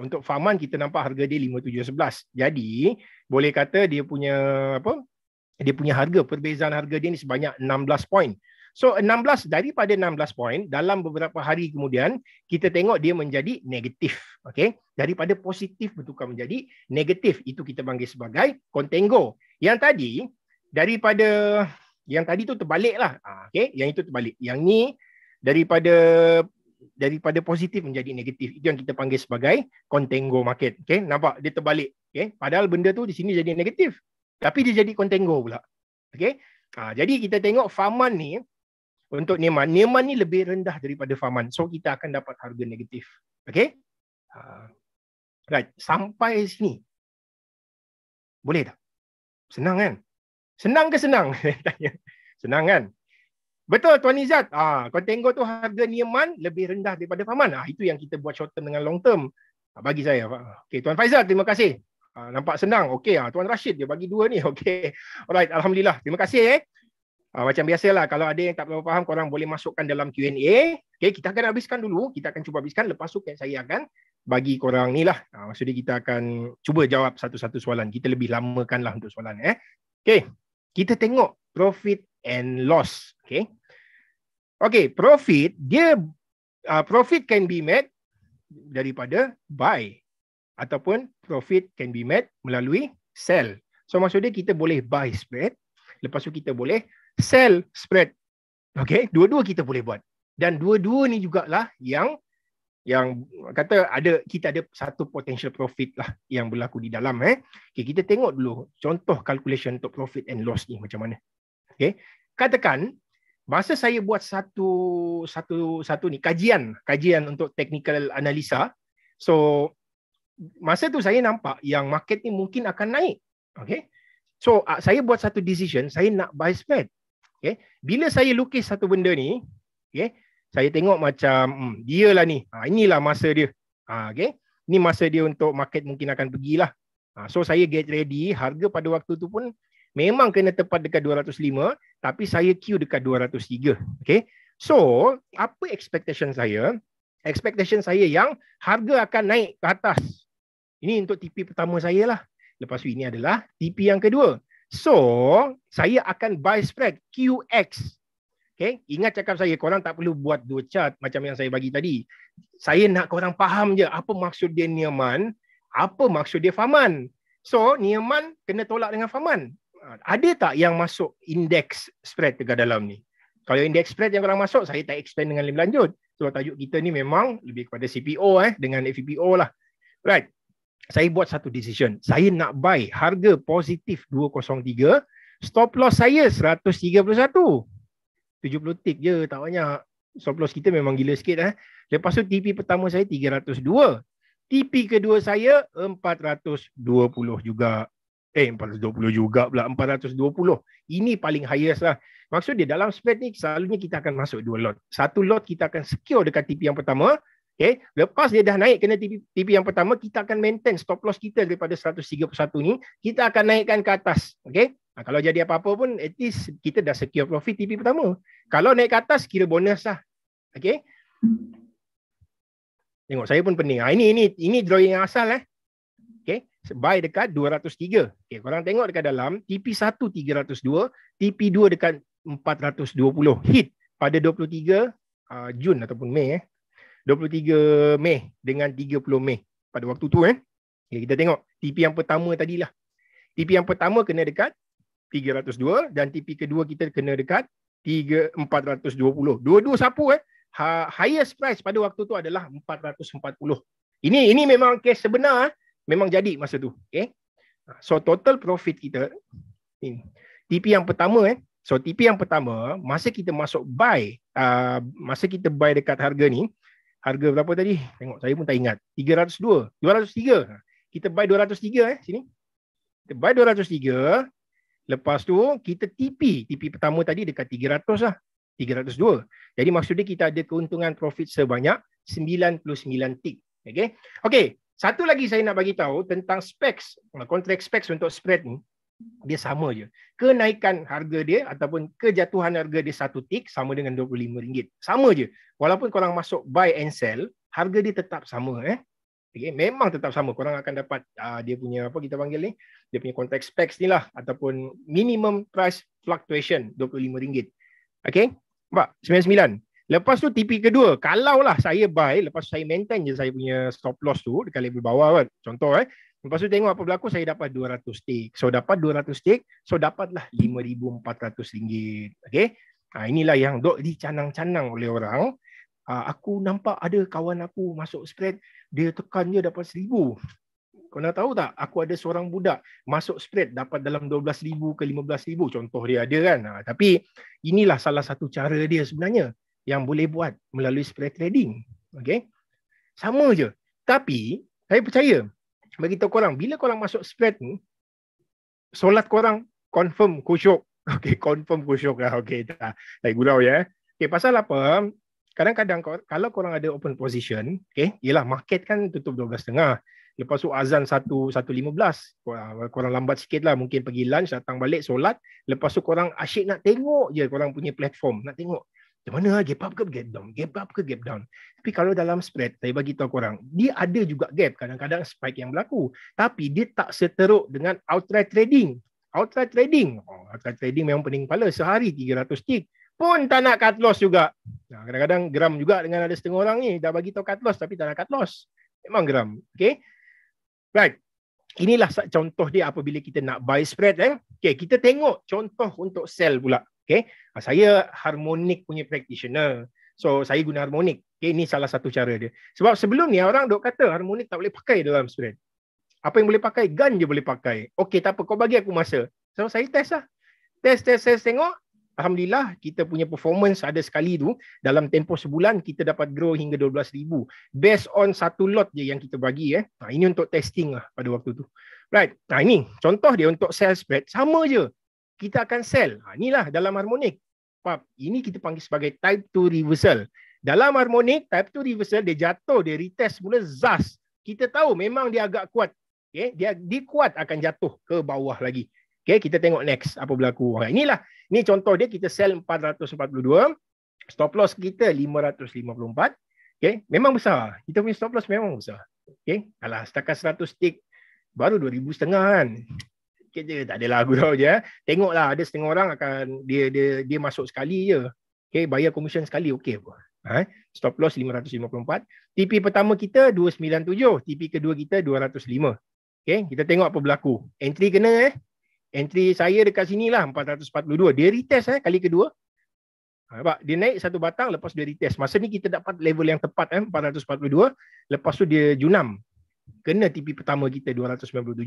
Untuk Farman kita nampak harga dia 5711. Jadi, boleh kata dia punya apa? Dia punya harga perbezaan harga dia ni sebanyak 16 point. So 16 daripada 16 point dalam beberapa hari kemudian kita tengok dia menjadi negatif. Okey, daripada positif bertukar menjadi negatif itu kita panggil sebagai contango. Yang tadi daripada yang tadi tu terbaliklah. Ah, okey, yang itu terbalik. Yang ni daripada daripada positif menjadi negatif. Itu yang kita panggil sebagai contango market. Okay? Nampak? Dia terbalik. Okay? Padahal benda tu di sini jadi negatif. Tapi dia jadi contango pula. Okay? Ha, jadi kita tengok Faman ni, untuk Neman, Neman ni lebih rendah daripada Faman. So kita akan dapat harga negatif. Okay? Ha, right. Sampai sini. Boleh tak? Senang kan? Senang ke senang? senang kan? Betul Tuan Izzat. Ha, ah, contango tu harga Nieman lebih rendah daripada Faman. Ha, ah, itu yang kita buat short term dengan long term. Ha, bagi saya. Okay, Tuan Faizal, terima kasih. Ha, nampak senang. Okay, ha, Tuan Rashid, dia bagi dua ni. Okay. Alright, Alhamdulillah. Terima kasih. Eh. Ha, macam biasalah, kalau ada yang tak berapa faham, korang boleh masukkan dalam Q&A. Okay, kita akan habiskan dulu. Kita akan cuba habiskan. Lepas tu, kan, saya akan bagi korang ni lah. Ha, maksudnya kita akan cuba jawab satu-satu soalan. Kita lebih lamakan lah untuk soalan. Eh. Okay, kita tengok profit and loss. Okay. Okay, profit, dia uh, profit can be made daripada buy ataupun profit can be made melalui sell. So maksudnya kita boleh buy spread, lepas tu kita boleh sell spread. Okay, dua-dua kita boleh buat. Dan dua-dua ni jugalah yang yang kata ada kita ada satu potential profit lah yang berlaku di dalam eh. Okay, kita tengok dulu contoh calculation untuk profit and loss ni macam mana. Okey. Katakan masa saya buat satu satu satu ni kajian, kajian untuk technical analisa. So masa tu saya nampak yang market ni mungkin akan naik. Okey. So ah, saya buat satu decision, saya nak buy spread. Okey. Bila saya lukis satu benda ni, okey, saya tengok macam hmm, dia lah ni. Ha, inilah masa dia. Ha, ah, okay. Ini masa dia untuk market mungkin akan pergilah. Ha, so saya get ready. Harga pada waktu tu pun memang kena tepat dekat 205 tapi saya queue dekat 203 okay? so apa expectation saya expectation saya yang harga akan naik ke atas ini untuk TP pertama saya lah lepas ini adalah TP yang kedua so saya akan buy spread QX okay? ingat cakap saya korang tak perlu buat dua chart macam yang saya bagi tadi saya nak korang faham je apa maksud dia niaman apa maksud dia faman So, Niaman kena tolak dengan Faman ada tak yang masuk indeks spread dekat dalam ni? Kalau indeks spread yang korang masuk, saya tak explain dengan lebih lanjut. So, tajuk kita ni memang lebih kepada CPO eh, dengan FVPO lah. Right. Saya buat satu decision. Saya nak buy harga positif 203. Stop loss saya 131. 70 tick je, tak banyak. Stop loss kita memang gila sikit. Eh. Lepas tu TP pertama saya 302. TP kedua saya 420 juga eh 420 juga pula 420 ini paling highest lah maksud dia dalam spread ni selalunya kita akan masuk dua lot satu lot kita akan secure dekat TP yang pertama okay? lepas dia dah naik kena TP, TP yang pertama kita akan maintain stop loss kita daripada 131 ni kita akan naikkan ke atas okay? nah, kalau jadi apa-apa pun at least kita dah secure profit TP pertama kalau naik ke atas kira bonus lah okay? Tengok saya pun pening. Ha, ini ini ini drawing yang asal eh buy dekat 203. Okey, korang tengok dekat dalam TP1 302, TP2 dekat 420 hit pada 23 uh, ah, Jun ataupun Mei eh. 23 Mei dengan 30 Mei pada waktu tu eh. Okay, kita tengok TP yang pertama tadilah. TP yang pertama kena dekat 302 dan TP kedua kita kena dekat 3420. Dua-dua sapu eh. Ha, highest price pada waktu tu adalah 440. Ini ini memang case sebenar eh memang jadi masa tu okay? Ah, so total profit kita ini TP yang pertama eh so TP yang pertama masa kita masuk buy uh, masa kita buy dekat harga ni harga berapa tadi tengok saya pun tak ingat 302 203 ah, kita buy 203 eh sini kita buy 203 lepas tu kita TP TP pertama tadi dekat 300 lah 302 jadi maksudnya kita ada keuntungan profit sebanyak 99 tick okay? Okay. Satu lagi saya nak bagi tahu tentang specs, kontrak specs untuk spread ni, dia sama je. Kenaikan harga dia ataupun kejatuhan harga dia satu tick sama dengan RM25. Sama je. Walaupun korang masuk buy and sell, harga dia tetap sama. Eh? Okay. Memang tetap sama. Korang akan dapat uh, dia punya apa kita panggil ni, dia punya kontrak specs ni lah ataupun minimum price fluctuation RM25. Okay? Nampak? 99. Lepas tu TP kedua, kalau lah saya buy, lepas tu saya maintain je saya punya stop loss tu dekat level bawah kan. Contoh eh. Lepas tu tengok apa berlaku, saya dapat 200 stake. So dapat 200 stake, so dapatlah RM5,400. Okay. Ha, inilah yang dok dicanang-canang oleh orang. Ha, aku nampak ada kawan aku masuk spread, dia tekan dia dapat 1000 kau nak tahu tak? Aku ada seorang budak masuk spread dapat dalam 12,000 ke 15,000. Contoh dia ada kan. Ha, tapi inilah salah satu cara dia sebenarnya yang boleh buat melalui spread trading. Okay? Sama je. Tapi, saya percaya, bagi tahu korang, bila korang masuk spread ni, solat korang confirm kusyuk. Okay, confirm kusyuk lah. Okay, dah. Saya gurau ya. Eh. Okay, pasal apa? Kadang-kadang kalau korang ada open position, okay, ialah market kan tutup 12.30. Lepas tu azan 1.15. Korang, ah, korang lambat sikit lah. Mungkin pergi lunch, datang balik, solat. Lepas tu korang asyik nak tengok je korang punya platform. Nak tengok di mana ah, gap up ke gap down gap up ke gap down tapi kalau dalam spread saya bagi tahu korang dia ada juga gap kadang-kadang spike yang berlaku tapi dia tak seteruk dengan outright trading outright trading oh, outright trading memang pening kepala sehari 300 tick pun tak nak cut loss juga nah, kadang-kadang geram juga dengan ada setengah orang ni dah bagi tahu cut loss tapi tak nak cut loss memang geram okay right inilah contoh dia apabila kita nak buy spread eh okay, kita tengok contoh untuk sell pula Okay. Ah, saya harmonik punya practitioner. So saya guna harmonik. Okay. Ini salah satu cara dia. Sebab sebelum ni orang dok kata harmonik tak boleh pakai dalam strain. Apa yang boleh pakai? Gun je boleh pakai. Okay, tak apa kau bagi aku masa. So saya test lah. Test, test, test tengok. Alhamdulillah kita punya performance ada sekali tu dalam tempoh sebulan kita dapat grow hingga 12,000 based on satu lot je yang kita bagi eh. Ah, ini untuk testing lah pada waktu tu. Right. Nah ini contoh dia untuk sales spread sama je kita akan sell. Ha, inilah dalam harmonik. Ini kita panggil sebagai type 2 reversal. Dalam harmonik, type 2 reversal, dia jatuh, dia retest mula zas. Kita tahu memang dia agak kuat. Okay? Dia, dia kuat akan jatuh ke bawah lagi. Okay? Kita tengok next apa berlaku. Ha, inilah. Ini contoh dia kita sell 442. Stop loss kita 554. Okay? Memang besar. Kita punya stop loss memang besar. Okay? Alah, setakat 100 tick, baru 2,500 kan sikit je tak adalah gurau je eh. tengoklah ada setengah orang akan dia dia dia masuk sekali je Okay bayar komisen sekali okey apa ha eh. stop loss 554 TP pertama kita 297 TP kedua kita 205 Okay kita tengok apa berlaku entry kena eh entry saya dekat sini lah 442 dia retest eh kali kedua ha, nampak dia naik satu batang lepas dia retest masa ni kita dapat level yang tepat eh 442 lepas tu dia junam kena TP pertama kita 297.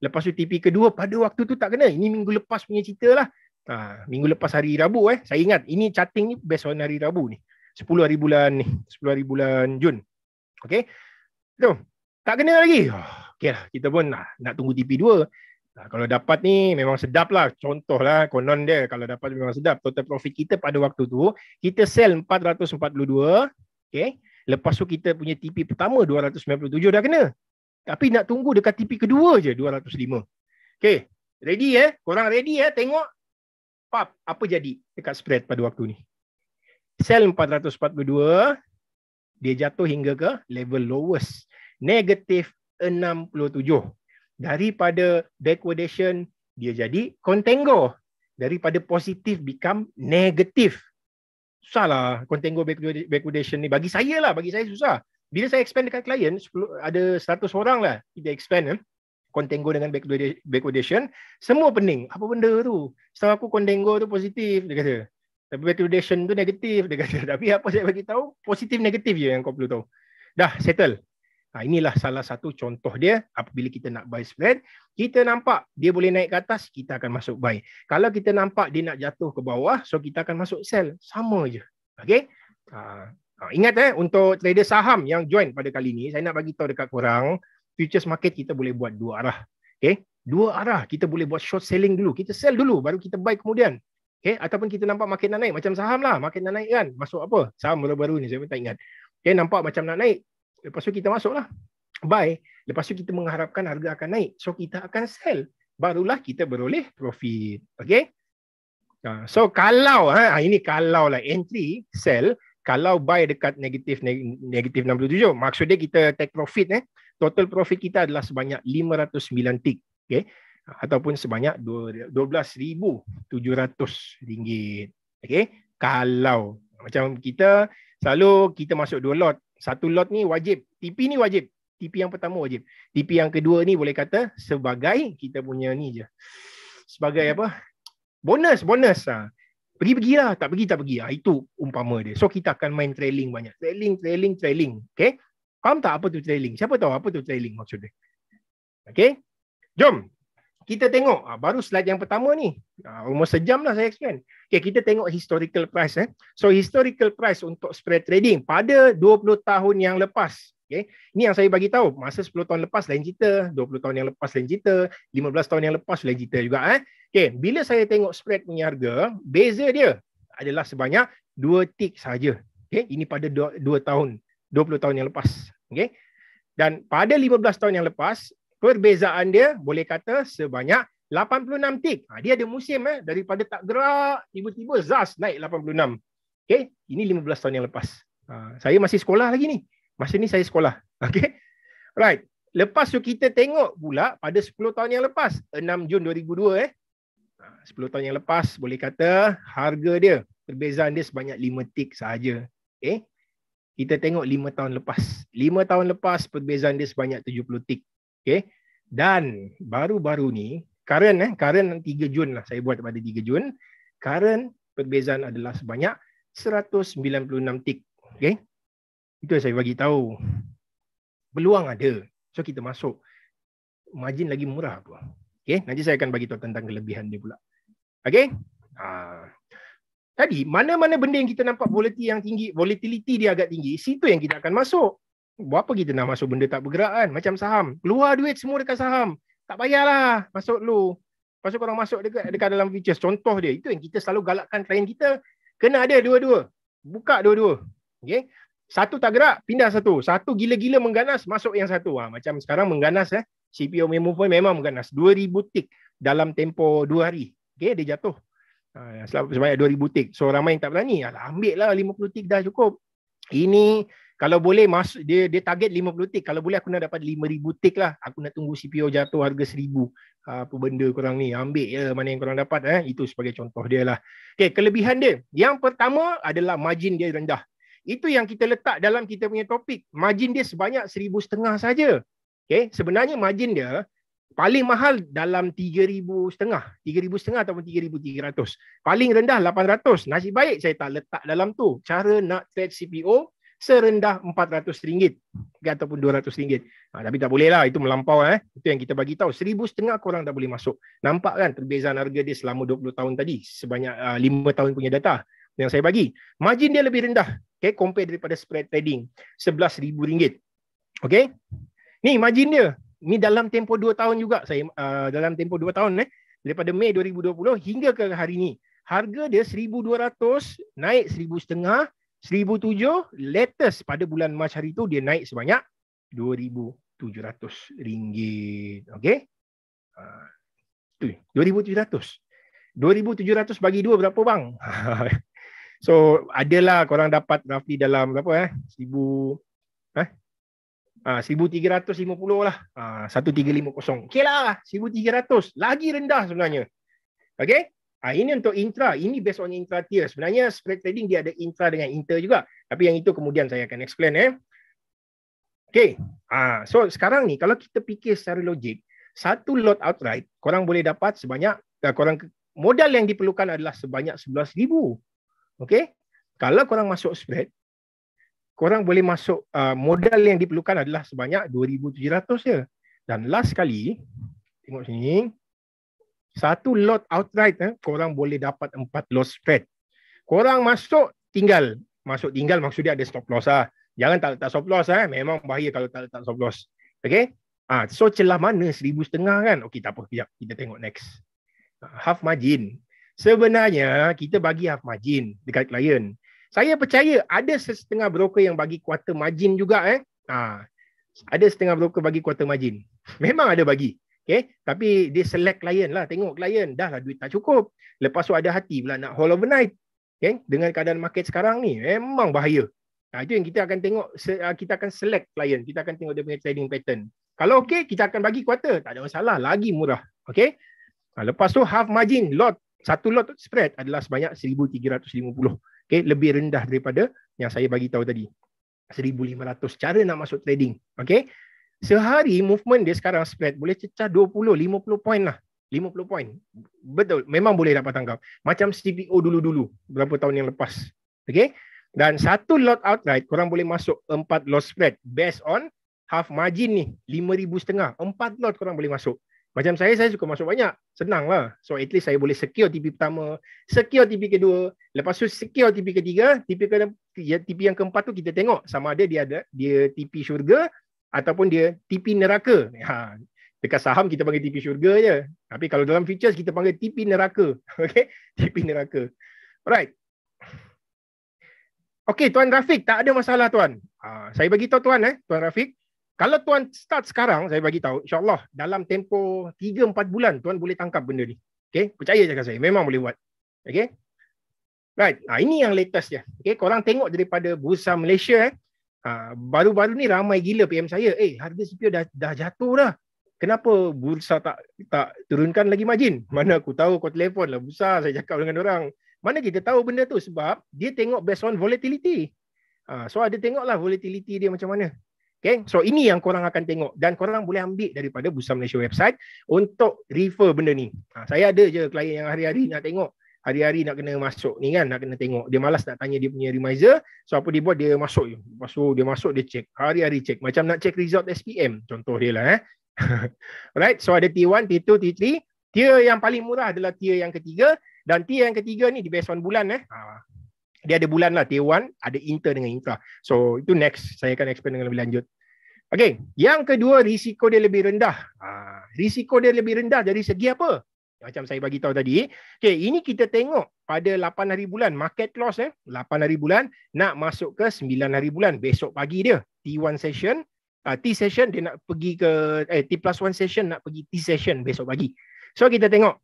Lepas tu TP kedua pada waktu tu tak kena. Ini minggu lepas punya cerita lah. Ha, minggu lepas hari Rabu eh. Saya ingat ini chatting ni best on hari Rabu ni. 10 hari bulan ni. 10 hari bulan Jun. Okay. Tu. Tak kena lagi. Oh, okay lah. Kita pun nak, nak tunggu TP2. Ha, kalau dapat ni memang sedap lah. Contoh lah konon dia. Kalau dapat memang sedap. Total profit kita pada waktu tu. Kita sell 442. Okay. Lepas tu kita punya TP pertama 297 dah kena. Tapi nak tunggu dekat TP kedua je 205. Okay. Ready eh? Korang ready eh? Tengok. Pap, apa jadi dekat spread pada waktu ni? Sell 442. Dia jatuh hingga ke level lowest. Negatif 67. Daripada backwardation, dia jadi contango. Daripada positif become negative susah lah contango backwardation ni bagi saya lah bagi saya susah bila saya expand dekat klien ada 100 orang lah kita expand eh? contango dengan backwardation semua pening apa benda tu setahu aku contango tu positif dia kata tapi backwardation tu negatif dia kata tapi apa saya bagi tahu positif negatif je yang kau perlu tahu dah settle Ha, inilah salah satu contoh dia apabila kita nak buy spread. Kita nampak dia boleh naik ke atas, kita akan masuk buy. Kalau kita nampak dia nak jatuh ke bawah, so kita akan masuk sell. Sama je. Okay? Ha, ha ingat eh, untuk trader saham yang join pada kali ini, saya nak bagi tahu dekat korang, futures market kita boleh buat dua arah. Okay? Dua arah kita boleh buat short selling dulu. Kita sell dulu, baru kita buy kemudian. Okay? Ataupun kita nampak makin nak naik, macam saham lah. Makin nak naik kan, masuk apa? Saham baru-baru ni, saya pun tak ingat. Okay, nampak macam nak naik, Lepas tu kita masuklah. Buy. Lepas tu kita mengharapkan harga akan naik. So kita akan sell. Barulah kita beroleh profit. Okay. Ha, so kalau, ha, ha, ini kalau lah entry, sell. Kalau buy dekat negatif negatif 67. Maksudnya kita take profit. Eh. Total profit kita adalah sebanyak 509 tick. Okay. Ataupun sebanyak 12,700 ringgit. Okay. Kalau. Macam kita, selalu kita masuk dua lot satu lot ni wajib. TP ni wajib. TP yang pertama wajib. TP yang kedua ni boleh kata sebagai kita punya ni je. Sebagai apa? Bonus, bonus. Ha. Pergi-pergi lah. Tak pergi, tak pergi. Ha. Itu umpama dia. So kita akan main trailing banyak. Trailing, trailing, trailing. Okay? Faham tak apa tu trailing? Siapa tahu apa tu trailing maksudnya? Okay? Jom, kita tengok ha, baru slide yang pertama ni. Ha, umur sejam lah saya explain. Okay, kita tengok historical price. Eh. So historical price untuk spread trading pada 20 tahun yang lepas. Okay. Ini yang saya bagi tahu. Masa 10 tahun lepas lain cerita. 20 tahun yang lepas lain cerita. 15 tahun yang lepas lain cerita juga. Eh. Okay, bila saya tengok spread punya harga, beza dia adalah sebanyak 2 tick saja. Okay. Ini pada 2, 2 tahun. 20 tahun yang lepas. Okay. Dan pada 15 tahun yang lepas, perbezaan dia boleh kata sebanyak 86 tik. Ha, dia ada musim eh daripada tak gerak tiba-tiba zas naik 86. Okay, ini 15 tahun yang lepas. Ha, saya masih sekolah lagi ni. Masa ni saya sekolah. Okay, right. Lepas tu kita tengok pula pada 10 tahun yang lepas, 6 Jun 2002 eh. 10 ha, tahun yang lepas boleh kata harga dia perbezaan dia sebanyak 5 tik sahaja. Okay, Kita tengok 5 tahun lepas. 5 tahun lepas perbezaan dia sebanyak 70 tik. Okay. Dan baru-baru ni, current, eh, current 3 Jun lah saya buat pada 3 Jun, current perbezaan adalah sebanyak 196 tick. Okay. Itu yang saya bagi tahu. Peluang ada. So kita masuk. Margin lagi murah apa. Okay. Nanti saya akan bagi tahu tentang kelebihan dia pula. Okay. Ha. Tadi, mana-mana benda yang kita nampak volatility yang tinggi, volatility dia agak tinggi, situ yang kita akan masuk buat apa kita nak masuk benda tak bergerak kan? Macam saham. Keluar duit semua dekat saham. Tak payahlah masuk lu. Masuk tu korang masuk dekat, dekat dalam features. Contoh dia. Itu yang kita selalu galakkan klien kita. Kena ada dua-dua. Buka dua-dua. Okay? Satu tak gerak, pindah satu. Satu gila-gila mengganas, masuk yang satu. Ha, macam sekarang mengganas. Eh. CPO memo pun memang mengganas. 2,000 tik dalam tempo 2 hari. Okay? Dia jatuh. Ha, sebanyak 2,000 tik. So ramai yang tak berani. Alah, ambil lah 50 tik dah cukup. Ini kalau boleh masuk dia dia target 50 tick kalau boleh aku nak dapat 5000 tick lah aku nak tunggu CPO jatuh harga 1000 ah, apa benda kurang ni ambil je mana yang kurang dapat eh itu sebagai contoh dia lah okey kelebihan dia yang pertama adalah margin dia rendah itu yang kita letak dalam kita punya topik margin dia sebanyak 1000 setengah saja okey sebenarnya margin dia paling mahal dalam 3000 setengah 3000 setengah ataupun 3300 paling rendah 800 nasib baik saya tak letak dalam tu cara nak trade CPO serendah RM400 ataupun RM200. Ha, tapi tak boleh lah, itu melampau. Eh. Itu yang kita bagi tahu, Seribu setengah korang tak boleh masuk. Nampak kan perbezaan harga dia selama 20 tahun tadi, sebanyak uh, ah, 5 tahun punya data yang saya bagi. Margin dia lebih rendah, okay, compare daripada spread trading, RM11,000. Okay? Ni margin dia, ni dalam tempoh 2 tahun juga, saya uh, dalam tempoh 2 tahun, eh, daripada Mei 2020 hingga ke hari ni. Harga dia 1200 naik 1500 1007 latest pada bulan Mac hari tu dia naik sebanyak 2700 ringgit okay? Ah, tu 2700 2700 bagi dua berapa bang so adalah korang dapat roughly dalam berapa eh 1000 eh? Ah 1350 lah. Ah 1350. Okeylah 1300. Lagi rendah sebenarnya. Okey? Ha, ini untuk intra. Ini based on intra tier. Sebenarnya spread trading dia ada intra dengan inter juga. Tapi yang itu kemudian saya akan explain. Eh. Okay. Ha, so sekarang ni kalau kita fikir secara logik. Satu lot outright korang boleh dapat sebanyak. Ah, korang Modal yang diperlukan adalah sebanyak RM11,000. Okay. Kalau korang masuk spread. Korang boleh masuk uh, modal yang diperlukan adalah sebanyak RM2,700 je. Dan last sekali. Tengok sini. Tengok sini. Satu lot outright, eh, korang boleh dapat empat lot spread. Korang masuk, tinggal. Masuk tinggal maksudnya ada stop loss. Ah. Jangan tak letak stop loss. Eh. Memang bahaya kalau tak letak stop loss. Okay? Ah, so celah mana? Seribu setengah kan? Okay, tak apa. Sekejap. Kita tengok next. Half margin. Sebenarnya, kita bagi half margin dekat klien. Saya percaya ada setengah broker yang bagi quarter margin juga. Eh. Ah, ada setengah broker bagi quarter margin. Memang ada bagi. Okay. Tapi dia select klien lah. Tengok klien. Dah lah duit tak cukup. Lepas tu ada hati pula nak hold overnight. Okay. Dengan keadaan market sekarang ni. Memang bahaya. Nah, itu yang kita akan tengok. Ah, kita akan select klien. Kita akan tengok dia punya trading pattern. Kalau okay, kita akan bagi kuarter. Tak ada masalah. Lagi murah. Okay. Nah, lepas tu half margin. Lot. Satu lot spread adalah sebanyak 1,350. Okay. Lebih rendah daripada yang saya bagi tahu tadi. 1,500. Cara nak masuk trading. Okay sehari movement dia sekarang spread boleh cecah 20 50 point lah 50 point betul memang boleh dapat tangkap macam CPO dulu-dulu berapa tahun yang lepas okay? dan satu lot outright korang boleh masuk 4 lot spread based on half margin ni 5000 setengah 4 lot korang boleh masuk macam saya, saya suka masuk banyak. Senang lah. So at least saya boleh secure TP pertama, secure TP kedua, lepas tu secure TP ketiga, TP, ya, TP yang keempat tu kita tengok sama ada dia ada dia TP syurga ataupun dia TP neraka. Ha, dekat saham kita panggil TP syurga je. Tapi kalau dalam futures kita panggil TP neraka. Okay, TP neraka. Alright. Okay, tuan Rafiq, tak ada masalah tuan. Ha, saya bagi tahu tuan eh, tuan Rafiq, kalau tuan start sekarang, saya bagi tahu Insyaallah dalam tempoh 3 4 bulan tuan boleh tangkap benda ni. Okay, percaya je saya, memang boleh buat. Okay. Right. Ha, ini yang latest je. Okay, korang tengok daripada Bursa Malaysia eh. Ah, baru-baru ni ramai gila PM saya, eh harga CPO dah dah jatuh dah. Kenapa bursa tak tak turunkan lagi margin? Hmm. Mana aku tahu kau telefon lah bursa saya cakap dengan orang. Mana kita tahu benda tu sebab dia tengok based on volatility. Uh, so ada tengoklah volatility dia macam mana. Okay. So ini yang korang akan tengok dan korang boleh ambil daripada Bursa Malaysia website untuk refer benda ni. Uh, saya ada je klien yang hari-hari nak tengok hari-hari nak kena masuk ni kan nak kena tengok dia malas nak tanya dia punya remiser so apa dia buat dia masuk je lepas tu dia masuk dia check hari-hari check macam nak check result SPM contoh dia lah eh right so ada T1 T2 T3 tier yang paling murah adalah tier yang ketiga dan tier yang ketiga ni di based on bulan eh ha. dia ada bulan lah T1 ada inter dengan intra so itu next saya akan explain dengan lebih lanjut Okay, yang kedua risiko dia lebih rendah. Ha. risiko dia lebih rendah dari segi apa? macam saya bagi tahu tadi. Okey, ini kita tengok pada 8 hari bulan market loss eh 8 hari bulan nak masuk ke 9 hari bulan besok pagi dia T1 session uh, T session dia nak pergi ke eh T plus 1 session nak pergi T session besok pagi. So kita tengok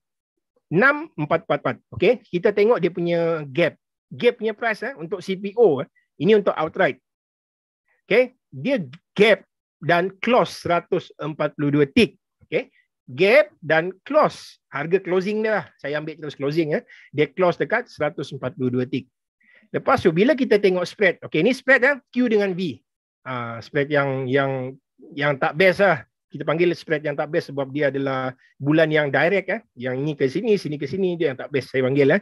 6444. Okey, kita tengok dia punya gap. Gap punya price eh untuk CPO eh. ini untuk outright. Okey, dia gap dan close 142 tick. Okey gap dan close harga closing dia lah. Saya ambil terus closing ya. Dia close dekat 142 tick. Lepas tu bila kita tengok spread. okay ni spread ya Q dengan V. Uh, spread yang yang yang tak best lah. Kita panggil spread yang tak best sebab dia adalah bulan yang direct eh. Yang ini ke sini, sini ke sini dia yang tak best saya panggil eh.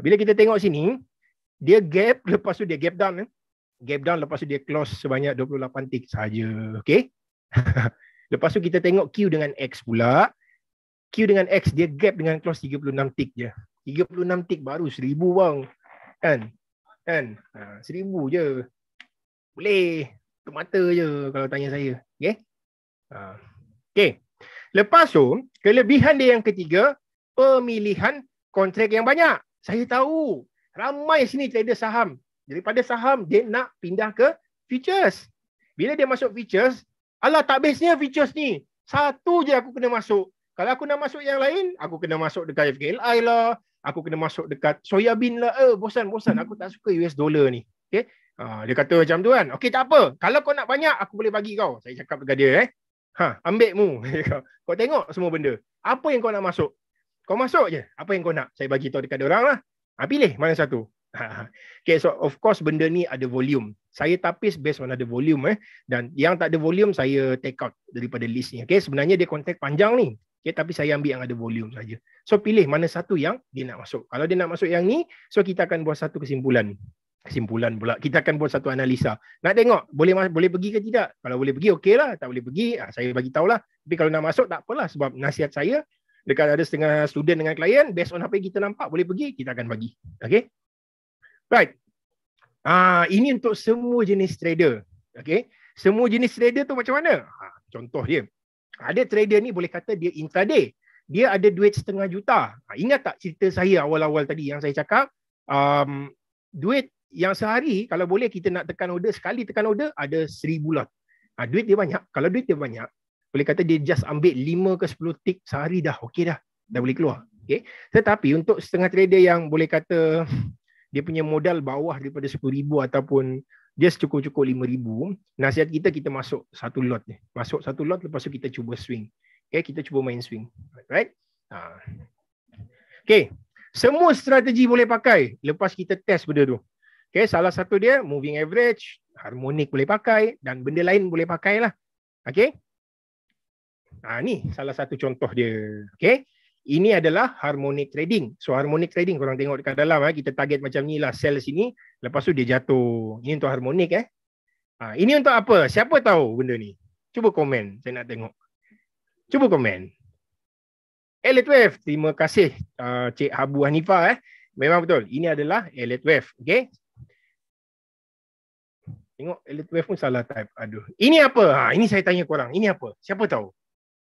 bila kita tengok sini, dia gap lepas tu dia gap down eh. Gap down lepas tu dia close sebanyak 28 tick saja. okay? Lepas tu kita tengok Q dengan X pula. Q dengan X dia gap dengan close 36 tick je. 36 tick baru seribu bang. Kan? Kan? Ha, 1000 je. Boleh. Tutup mata je kalau tanya saya. Okay? Ha. Okay. Lepas tu, kelebihan dia yang ketiga, pemilihan kontrak yang banyak. Saya tahu. Ramai sini trader saham. Daripada saham, dia nak pindah ke futures. Bila dia masuk futures Alah tak bestnya features ni. Satu je aku kena masuk. Kalau aku nak masuk yang lain, aku kena masuk dekat FKLI lah. Aku kena masuk dekat soya bean lah. Eh, bosan, bosan. Aku tak suka US dollar ni. Okay? Uh, dia kata macam tu kan. Okay, tak apa. Kalau kau nak banyak, aku boleh bagi kau. Saya cakap dekat dia eh. Ha, ambil mu. kau tengok semua benda. Apa yang kau nak masuk? Kau masuk je. Apa yang kau nak? Saya bagi tahu dekat dia orang lah. Ha, pilih mana satu. okay, so of course benda ni ada volume saya tapis based on ada volume eh dan yang tak ada volume saya take out daripada list ni okey sebenarnya dia kontrak panjang ni okey tapi saya ambil yang ada volume saja so pilih mana satu yang dia nak masuk kalau dia nak masuk yang ni so kita akan buat satu kesimpulan kesimpulan pula kita akan buat satu analisa nak tengok boleh boleh pergi ke tidak kalau boleh pergi lah. tak boleh pergi ah, saya bagi tahulah tapi kalau nak masuk tak apalah sebab nasihat saya dekat ada setengah student dengan klien based on apa yang kita nampak boleh pergi kita akan bagi okey right Ah, ini untuk semua jenis trader. Okay. Semua jenis trader tu macam mana? Ha, contoh dia. Ada trader ni boleh kata dia intraday. Dia ada duit setengah juta. Ha, ingat tak cerita saya awal-awal tadi yang saya cakap? Um, duit yang sehari, kalau boleh kita nak tekan order, sekali tekan order, ada seribu lot. Ha, duit dia banyak. Kalau duit dia banyak, boleh kata dia just ambil lima ke sepuluh tik sehari dah. Okey dah. Dah boleh keluar. Okay. Tetapi untuk setengah trader yang boleh kata dia punya modal bawah daripada 10000 ataupun dia secukup cukup-cukup 5000 nasihat kita kita masuk satu lot ni masuk satu lot lepas tu kita cuba swing Okay kita cuba main swing right ha okey semua strategi boleh pakai lepas kita test benda tu Okay salah satu dia moving average harmonic boleh pakai dan benda lain boleh pakailah Okay? ha ni salah satu contoh dia Okay? Ini adalah harmonic trading. So harmonic trading korang tengok dekat dalam eh kita target macam ni lah sell sini lepas tu dia jatuh. Ini untuk harmonic eh. Ha, ini untuk apa? Siapa tahu benda ni? Cuba komen saya nak tengok. Cuba komen. l wave. Terima kasih uh, Cik Abu Hanifah eh. Memang betul. Ini adalah l wave. Okay. Tengok l wave pun salah type. Aduh. Ini apa? Ha, ini saya tanya korang. Ini apa? Siapa tahu?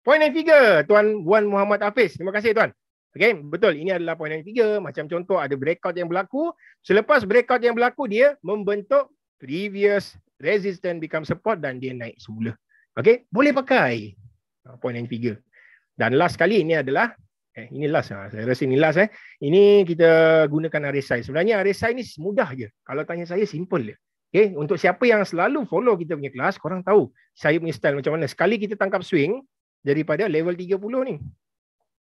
Poin yang tiga, Tuan Wan Muhammad Hafiz. Terima kasih Tuan. Okay, betul. Ini adalah poin yang tiga. Macam contoh ada breakout yang berlaku. Selepas breakout yang berlaku, dia membentuk previous resistance become support dan dia naik semula. Okay, boleh pakai ah, poin yang tiga. Dan last sekali ini adalah Eh, ini last lah. Saya rasa ini last eh. Ini kita gunakan RSI. Sebenarnya RSI ni mudah je. Kalau tanya saya, simple je. Okay? Untuk siapa yang selalu follow kita punya kelas, korang tahu saya punya style macam mana. Sekali kita tangkap swing, daripada level 30 ni.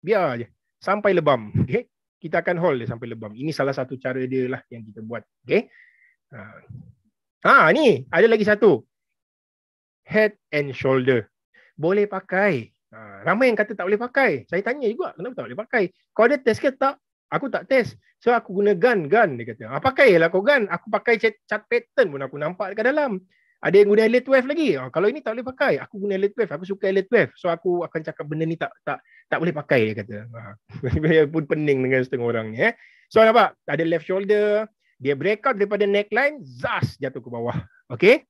Biar je. Sampai lebam. Okay? Kita akan hold dia sampai lebam. Ini salah satu cara dia lah yang kita buat. Okay? Ha. ha, ni ada lagi satu. Head and shoulder. Boleh pakai. Ha. ramai yang kata tak boleh pakai. Saya tanya juga kenapa tak boleh pakai. Kau ada test ke tak? Aku tak test. So aku guna gun, gun dia kata. Ha, pakai lah kau gun. Aku pakai chat, chat pattern pun aku nampak dekat dalam. Ada yang guna L12 lagi. Oh, kalau ini tak boleh pakai. Aku guna L12. Aku suka L12. So aku akan cakap benda ni tak tak tak boleh pakai dia kata. Ha. pun pening dengan setengah orang ni. Eh. So nampak? Ada left shoulder. Dia break out daripada neckline. Zas jatuh ke bawah. Okay.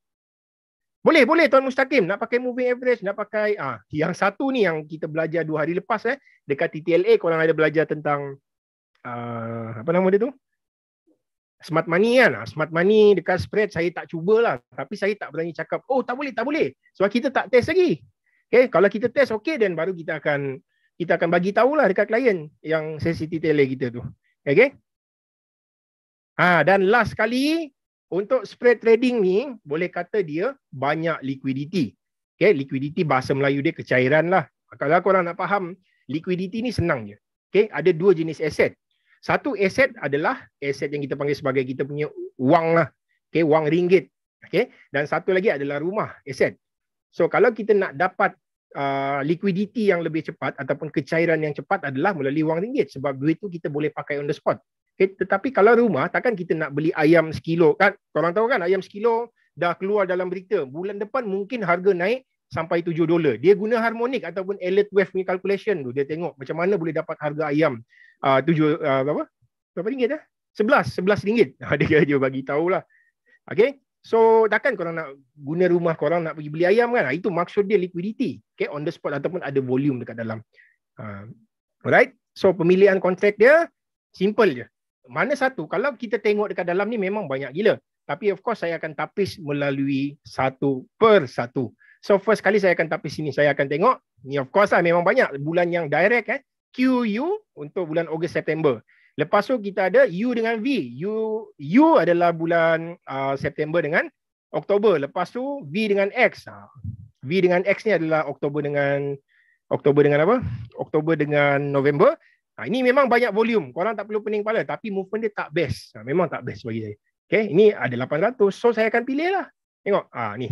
Boleh, boleh Tuan Mustaqim. Nak pakai moving average. Nak pakai ah yang satu ni yang kita belajar dua hari lepas. eh Dekat TTLA korang ada belajar tentang uh, apa nama dia tu? smart money kan ah, smart money dekat spread saya tak cubalah tapi saya tak berani cakap oh tak boleh tak boleh sebab kita tak test lagi okay? kalau kita test okay then baru kita akan kita akan bagi tahulah dekat klien yang sensitivity tele kita tu okay? ha dan last sekali untuk spread trading ni boleh kata dia banyak liquidity okay? liquidity bahasa Melayu dia kecairan lah kalau korang nak faham liquidity ni senang je okey ada dua jenis aset satu aset adalah aset yang kita panggil sebagai kita punya wang lah. Okay, wang ringgit. Okay. Dan satu lagi adalah rumah aset. So kalau kita nak dapat uh, liquidity yang lebih cepat ataupun kecairan yang cepat adalah melalui wang ringgit. Sebab duit tu kita boleh pakai on the spot. Okay. Tetapi kalau rumah, takkan kita nak beli ayam sekilo. Kan? Korang tahu kan ayam sekilo dah keluar dalam berita. Bulan depan mungkin harga naik sampai 7 dolar. Dia guna harmonik ataupun alert wave punya calculation tu. Dia tengok macam mana boleh dapat harga ayam. Ah, tujuh ah, berapa? Berapa ringgit dah? Sebelas, sebelas ringgit. Ah, dia, dia bagi tahu lah. Okay. So takkan korang nak guna rumah korang nak pergi beli ayam kan? Itu maksud dia liquidity. Okay, on the spot ataupun ada volume dekat dalam. alright. So pemilihan kontrak dia simple je. Mana satu? Kalau kita tengok dekat dalam ni memang banyak gila. Tapi of course saya akan tapis melalui satu per satu. So first kali saya akan tapis sini. Saya akan tengok. Ni of course lah memang banyak. Bulan yang direct eh. QU untuk bulan Ogos September. Lepas tu kita ada U dengan V. U U adalah bulan uh, September dengan Oktober. Lepas tu V dengan X. Ha, v dengan X ni adalah Oktober dengan Oktober dengan apa? Oktober dengan November. Ha, ini memang banyak volume. Korang tak perlu pening kepala. Tapi movement dia tak best. Ha, memang tak best bagi saya. Okay, ini ada 800. So, saya akan pilih lah. Tengok. ah ni.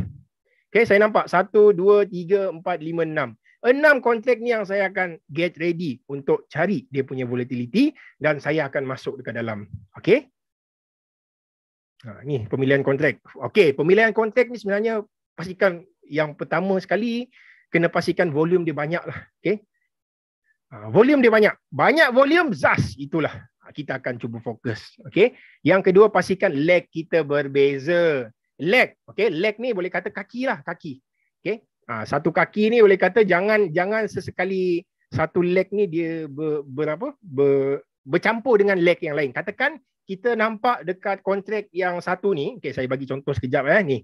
Okay, saya nampak. 1, 2, 3, 4, 5, 6 enam kontrak ni yang saya akan get ready untuk cari dia punya volatility dan saya akan masuk ke dalam. Okay? Ha, ni pemilihan kontrak. Okay, pemilihan kontrak ni sebenarnya pastikan yang pertama sekali kena pastikan volume dia banyak lah. Okay? Ha, volume dia banyak. Banyak volume, zas. Itulah kita akan cuba fokus. Okay? Yang kedua, pastikan leg kita berbeza. Leg. Okay? Leg ni boleh kata kaki lah. Kaki. Okay? Ha, satu kaki ni boleh kata jangan jangan sesekali satu leg ni dia ber, berapa ber, bercampur dengan leg yang lain. Katakan kita nampak dekat kontrak yang satu ni, okay saya bagi contoh sekejap eh ni.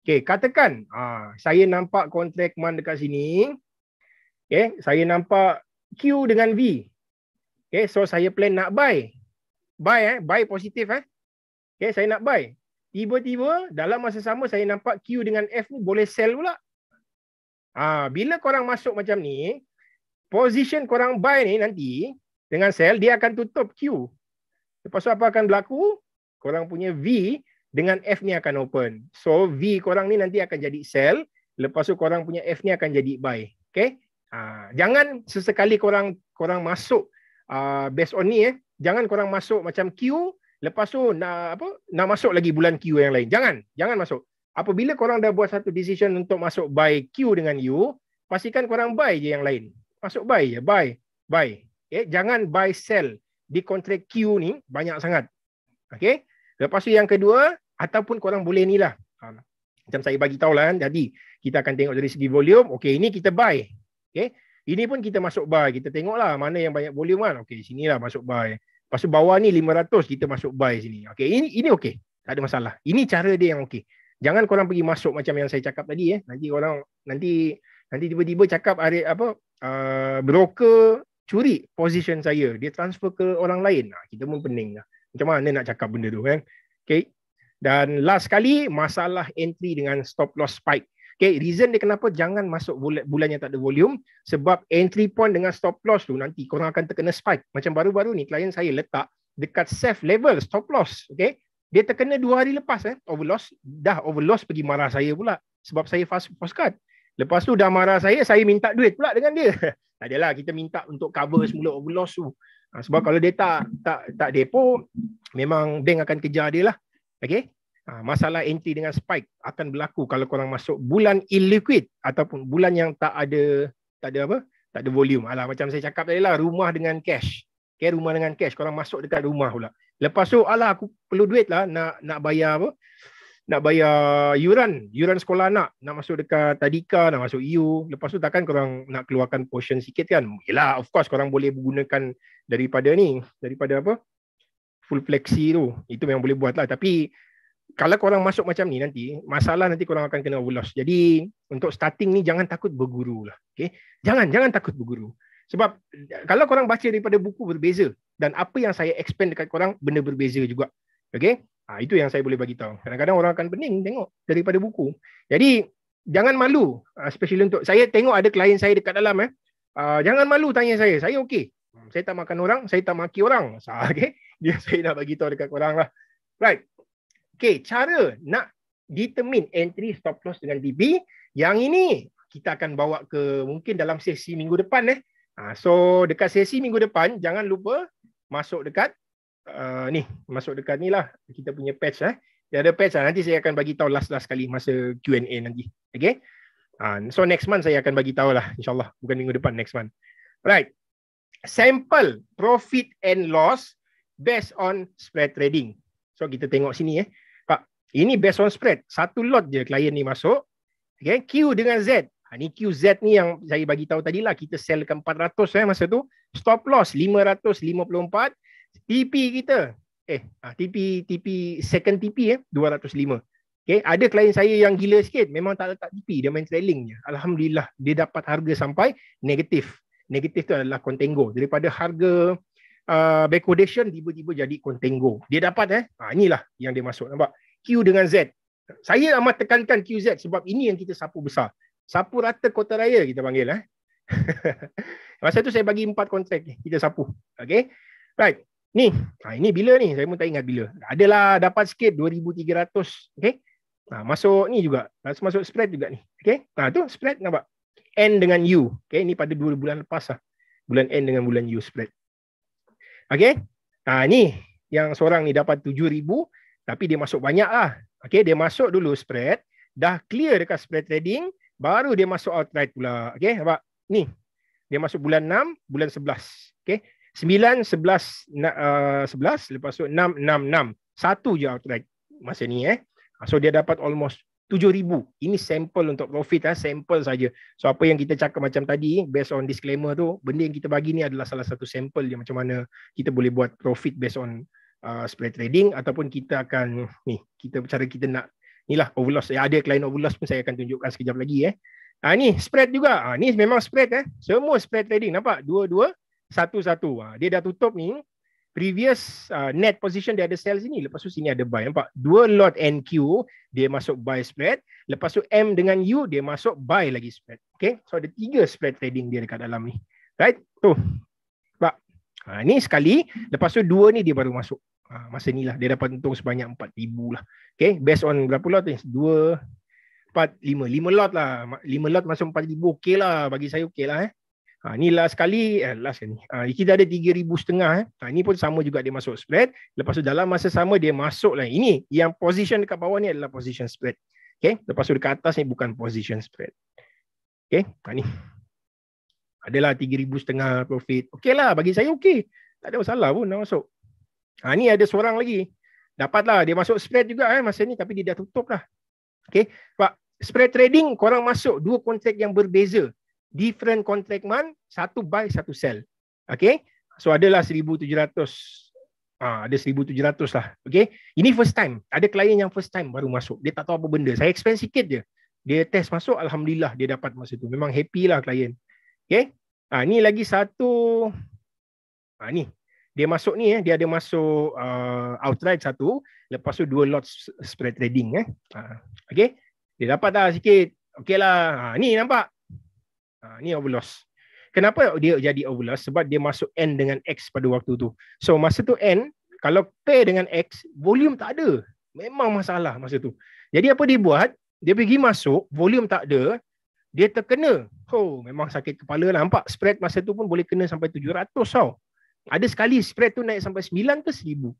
okay katakan ah saya nampak kontrak man dekat sini. okay saya nampak Q dengan V. okay so saya plan nak buy. Buy eh, buy positif eh. okay saya nak buy. Tiba-tiba dalam masa sama saya nampak Q dengan F ni boleh sell pula. Ah, bila korang masuk macam ni, position korang buy ni nanti dengan sell dia akan tutup Q. Lepas tu apa akan berlaku? Korang punya V dengan F ni akan open. So V korang ni nanti akan jadi sell, lepas tu korang punya F ni akan jadi buy. Okay? Ah, jangan sesekali korang korang masuk ah based on ni eh. Jangan korang masuk macam Q, lepas tu nak apa? Nak masuk lagi bulan Q yang lain. Jangan, jangan masuk apabila korang dah buat satu decision untuk masuk buy Q dengan U, pastikan korang buy je yang lain. Masuk buy je, buy, buy. Okay? Jangan buy sell di kontrak Q ni banyak sangat. Okay? Lepas tu yang kedua, ataupun korang boleh ni lah. Ha. Macam saya bagi tahu lah kan, jadi kita akan tengok dari segi volume, okay, ini kita buy. Okay? Ini pun kita masuk buy, kita tengok lah mana yang banyak volume kan. Okay, lah masuk buy. Lepas tu bawah ni 500, kita masuk buy sini. Okay, ini ini okay, tak ada masalah. Ini cara dia yang okay jangan korang pergi masuk macam yang saya cakap tadi eh nanti korang nanti nanti tiba-tiba cakap ada apa uh, broker curi position saya dia transfer ke orang lain nah, kita pun pening lah. macam mana nak cakap benda tu kan okay. dan last sekali masalah entry dengan stop loss spike Okay, reason dia kenapa jangan masuk bulan yang tak ada volume sebab entry point dengan stop loss tu nanti korang akan terkena spike. Macam baru-baru ni klien saya letak dekat safe level stop loss. Okay, dia terkena dua hari lepas eh. Overloss. Dah overloss pergi marah saya pula. Sebab saya fast postcard. Lepas tu dah marah saya. Saya minta duit pula dengan dia. tak adalah. Kita minta untuk cover semula overloss tu. Ha, sebab kalau dia tak, tak, tak depo. Memang bank akan kejar dia lah. Okay. Ha, masalah entry dengan spike akan berlaku kalau korang masuk bulan illiquid ataupun bulan yang tak ada tak ada apa tak ada volume. Alah macam saya cakap tadi lah rumah dengan cash. Okay, rumah dengan cash korang masuk dekat rumah pula. Lepas tu alah aku perlu duit lah nak nak bayar apa? Nak bayar yuran, yuran sekolah anak, nak masuk dekat tadika, nak masuk EU. Lepas tu takkan korang nak keluarkan portion sikit kan? Yalah, of course korang boleh gunakan daripada ni, daripada apa? Full flexi tu. Itu memang boleh buat lah. Tapi kalau korang masuk macam ni nanti, masalah nanti korang akan kena ulos. Jadi untuk starting ni jangan takut berguru lah. Okay? Jangan, jangan takut berguru. Sebab kalau korang baca daripada buku berbeza dan apa yang saya expand dekat korang benda berbeza juga. Okey? Ha, itu yang saya boleh bagi tahu. Kadang-kadang orang akan pening tengok daripada buku. Jadi jangan malu especially ha, untuk saya tengok ada klien saya dekat dalam eh. Uh, jangan malu tanya saya. Saya okey. Hmm, saya tak makan orang, saya tak maki orang. okay? Dia saya nak bagi tahu dekat korang lah. Right. Okay, cara nak determine entry stop loss dengan DB yang ini kita akan bawa ke mungkin dalam sesi minggu depan eh. Ha, so dekat sesi minggu depan jangan lupa masuk dekat uh, ni masuk dekat ni lah kita punya patch eh. Dia ada patch lah. nanti saya akan bagi tahu last last kali masa Q&A nanti. Okay. Ha, so next month saya akan bagi tahu lah insyaallah bukan minggu depan next month. Alright. Sample profit and loss based on spread trading. So kita tengok sini eh. Pak, ini based on spread. Satu lot je klien ni masuk. Okay. Q dengan Z Ha, ni QZ ni yang saya bagi tahu tadi lah kita sell ke 400 eh masa tu stop loss 554 TP kita eh ha, TP TP second TP eh 205 okay ada klien saya yang gila sikit memang tak letak TP dia main trailing je alhamdulillah dia dapat harga sampai negatif negatif tu adalah contango daripada harga uh, backwardation tiba-tiba jadi contango dia dapat eh ha, inilah yang dia masuk nampak Q dengan Z saya amat tekankan QZ sebab ini yang kita sapu besar sapu rata kota raya kita panggil eh. Masa tu saya bagi empat kontrak kita sapu. Okey. Right. Ni, ha, ini bila ni? Saya pun tak ingat bila. Adalah dapat sikit 2300. Okey. Ha, masuk ni juga. Masuk masuk spread juga ni. Okey. Ha, tu spread nampak. N dengan U. Okey, ni pada dua bulan lepas lah. Bulan N dengan bulan U spread. Okey. Ha, ni yang seorang ni dapat 7000 tapi dia masuk banyak lah. Okey, dia masuk dulu spread. Dah clear dekat spread trading baru dia masuk outright pula. Okey, nampak? Ni. Dia masuk bulan 6, bulan 11. Okey. 9 11 11 lepas tu 6 6 6. Satu je outright masa ni eh. Ah, so dia dapat almost 7000. Ini sampel untuk profit ah, sampel saja. So apa yang kita cakap macam tadi based on disclaimer tu, benda yang kita bagi ni adalah salah satu sampel yang macam mana kita boleh buat profit based on uh, spread trading ataupun kita akan ni, kita cara kita nak lah ovulos. Ya, eh, ada klien ovulos pun saya akan tunjukkan sekejap lagi eh. Ha, ni spread juga. Ha, ni memang spread eh. Semua spread trading. Nampak? 2-2-1-1. Ha, ah, dia dah tutup ni. Previous uh, net position dia ada sell sini. Lepas tu sini ada buy. Nampak? dua lot NQ dia masuk buy spread. Lepas tu M dengan U dia masuk buy lagi spread. Okay? So ada tiga spread trading dia dekat dalam ni. Right? Tu. Nampak? Ha, ni sekali. Lepas tu dua ni dia baru masuk. Ha, masa ni lah dia dapat untung sebanyak 4,000 lah. Okay, based on berapa lot ni? 2, 4, 5. 5 lot lah. 5 lot masuk 4,000 okay lah. Bagi saya okay lah eh. Ha, ni last kali, eh, last kali. Ha, kita ada 3,000 setengah eh. Ha, ni pun sama juga dia masuk spread. Lepas tu dalam masa sama dia masuk lah. Ini yang position dekat bawah ni adalah position spread. Okay, lepas tu dekat atas ni bukan position spread. Okay, ha, ni. Adalah 3,000 setengah profit. Okay lah, bagi saya okey. Tak ada masalah pun nak masuk. Ha, ni ada seorang lagi. Dapatlah. Dia masuk spread juga eh, masa ni. Tapi dia dah tutup lah. Okay. Sebab spread trading, korang masuk dua kontrak yang berbeza. Different contract month, satu buy, satu sell. Okay. So adalah 1,700. Ah, ha, ada 1,700 lah. Okay. Ini first time. Ada klien yang first time baru masuk. Dia tak tahu apa benda. Saya expense sikit je. Dia test masuk, Alhamdulillah dia dapat masa tu. Memang happy lah klien. Okay. Ah, ha, ni lagi satu. Ah, ha, ni dia masuk ni eh dia ada masuk uh, outright satu lepas tu dua lot spread trading eh uh, okey dia dapat dah sikit okeylah ha uh, ni nampak ha uh, ni overloss kenapa dia jadi overloss sebab dia masuk n dengan x pada waktu tu so masa tu n kalau pair dengan x volume tak ada memang masalah masa tu jadi apa dia buat dia pergi masuk volume tak ada dia terkena oh memang sakit kepala lah. nampak spread masa tu pun boleh kena sampai 700 tau so. Ada sekali spread tu naik sampai 9 ke 1000.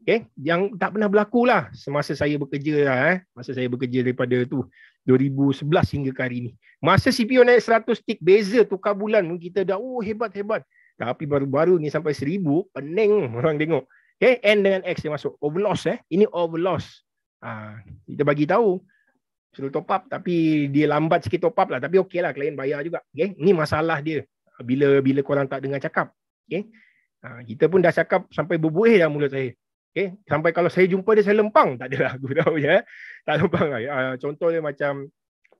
Okay. Eh, yang tak pernah berlaku lah semasa saya bekerja lah, eh. Masa saya bekerja daripada tu 2011 hingga ke hari ni. Masa CPO naik 100 tik beza tukar bulan kita dah oh hebat hebat. Tapi baru-baru ni sampai 1000 pening orang tengok. Okay. Eh, N dengan X dia masuk. Overloss eh. Ini overloss. Ha, kita bagi tahu suruh top up tapi dia lambat sikit top up lah tapi okey lah klien bayar juga okay. Eh, Ini masalah dia bila bila korang tak dengar cakap okay. Ha, kita pun dah cakap sampai berbuih dah mulut saya. Okay? Sampai kalau saya jumpa dia, saya lempang. Tak adalah, aku tahu je. Ya. Tak lempang. Lah. Ha, ya, contoh dia macam,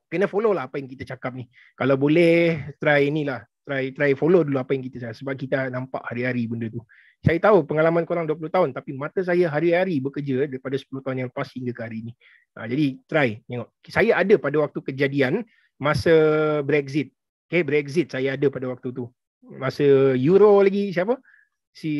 kena follow lah apa yang kita cakap ni. Kalau boleh, try inilah. Try try follow dulu apa yang kita cakap. Sebab kita nampak hari-hari benda tu. Saya tahu pengalaman korang 20 tahun. Tapi mata saya hari-hari bekerja daripada 10 tahun yang lepas hingga ke hari ni. Ha, jadi, try. Tengok. Saya ada pada waktu kejadian, masa Brexit. Okay, Brexit saya ada pada waktu tu. Masa Euro lagi, siapa? si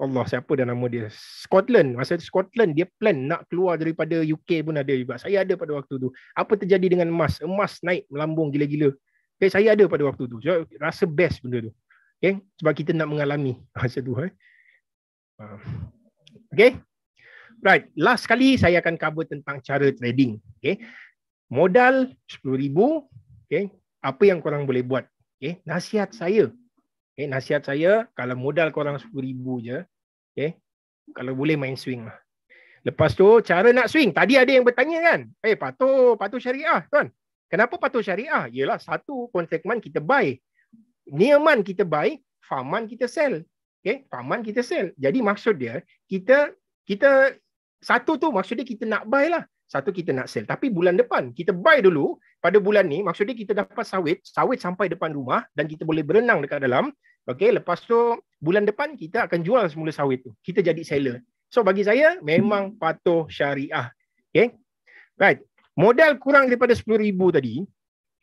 Allah siapa dah nama dia Scotland masa itu Scotland dia plan nak keluar daripada UK pun ada juga saya ada pada waktu tu apa terjadi dengan emas emas naik melambung gila-gila okay, eh, saya ada pada waktu tu so, rasa best benda tu okay? Eh, sebab kita nak mengalami masa tu eh? Ah. okay right last kali saya akan cover tentang cara trading okay? modal 10000 okay? apa yang korang boleh buat okay? nasihat saya Okay, eh, nasihat saya, kalau modal korang RM10,000 je, okay, eh, kalau boleh main swing lah. Lepas tu, cara nak swing. Tadi ada yang bertanya kan, eh, patuh, patuh syariah tuan. Kenapa patuh syariah? Yelah, satu, kontekman kita buy. Niaman kita buy, faman kita sell. Okay, eh, faman kita sell. Jadi maksud dia, kita kita satu tu maksud dia kita nak buy lah. Satu kita nak sell. Tapi bulan depan, kita buy dulu. Pada bulan ni, maksud dia kita dapat sawit. Sawit sampai depan rumah dan kita boleh berenang dekat dalam. Okay, lepas tu bulan depan kita akan jual semula sawit tu. Kita jadi seller. So bagi saya memang patuh syariah. Okay, Right. Modal kurang daripada 10000 tadi,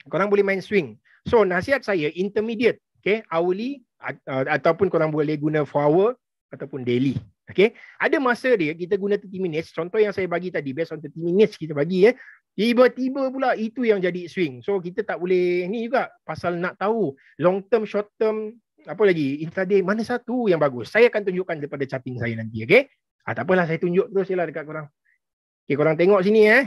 korang boleh main swing. So nasihat saya intermediate, okay, hourly ata- uh, ataupun korang boleh guna forward ataupun daily. Okay, Ada masa dia kita guna 30 minutes. Contoh yang saya bagi tadi based on 30 minutes kita bagi ya. Eh. Tiba-tiba pula itu yang jadi swing. So kita tak boleh ni juga pasal nak tahu long term, short term, apa lagi intraday mana satu yang bagus saya akan tunjukkan daripada caping saya nanti okey ah tak apalah saya tunjuk terus jelah dekat korang okey korang tengok sini eh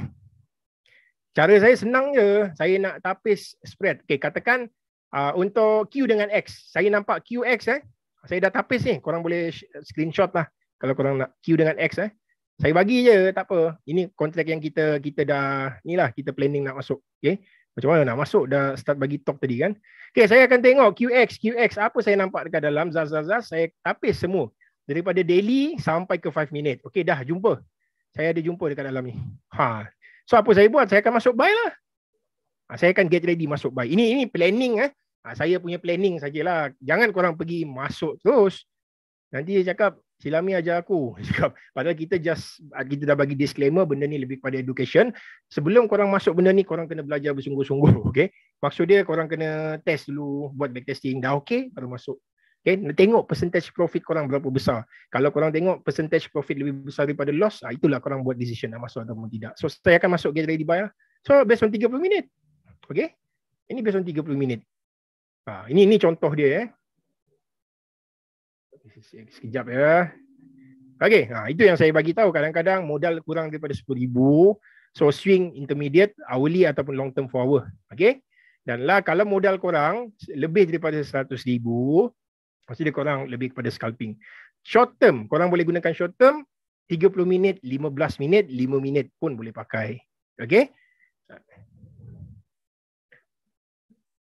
cara saya senang je saya nak tapis spread okey katakan uh, untuk q dengan x saya nampak qx eh saya dah tapis ni korang boleh screenshot lah kalau korang nak q dengan x eh saya bagi je tak apa ini kontrak yang kita kita dah inilah kita planning nak masuk okey macam mana nak masuk dah start bagi talk tadi kan. Okay, saya akan tengok QX, QX apa saya nampak dekat dalam Zaz, Zaz, Zaz. Saya tapis semua. Daripada daily sampai ke 5 minit. Okay, dah jumpa. Saya ada jumpa dekat dalam ni. Ha. So, apa saya buat? Saya akan masuk buy lah. Ha, saya akan get ready masuk buy. Ini ini planning eh. Ha, saya punya planning sajalah. Jangan korang pergi masuk terus. Nanti dia cakap, Silami ajar aku. Cakap, padahal kita just ah, kita dah bagi disclaimer benda ni lebih kepada education. Sebelum korang masuk benda ni, korang kena belajar bersungguh-sungguh. Okay? Maksud dia korang kena test dulu, buat backtesting. Dah okay, baru masuk. Okay? Tengok percentage profit korang berapa besar. Kalau korang tengok percentage profit lebih besar daripada loss, ah, itulah korang buat decision nak masuk atau tidak. So, saya akan masuk get di buy lah. So, based on 30 minit. Okay? Ini based on 30 minit. Ha, ini, ini contoh dia eh sekejap ya. Okey, ha, itu yang saya bagi tahu kadang-kadang modal kurang daripada 10,000 so swing intermediate hourly ataupun long term forward. Okey. Dan lah kalau modal korang lebih daripada 100,000 mesti dia kurang lebih kepada scalping. Short term, korang boleh gunakan short term 30 minit, 15 minit, 5 minit pun boleh pakai. Okey.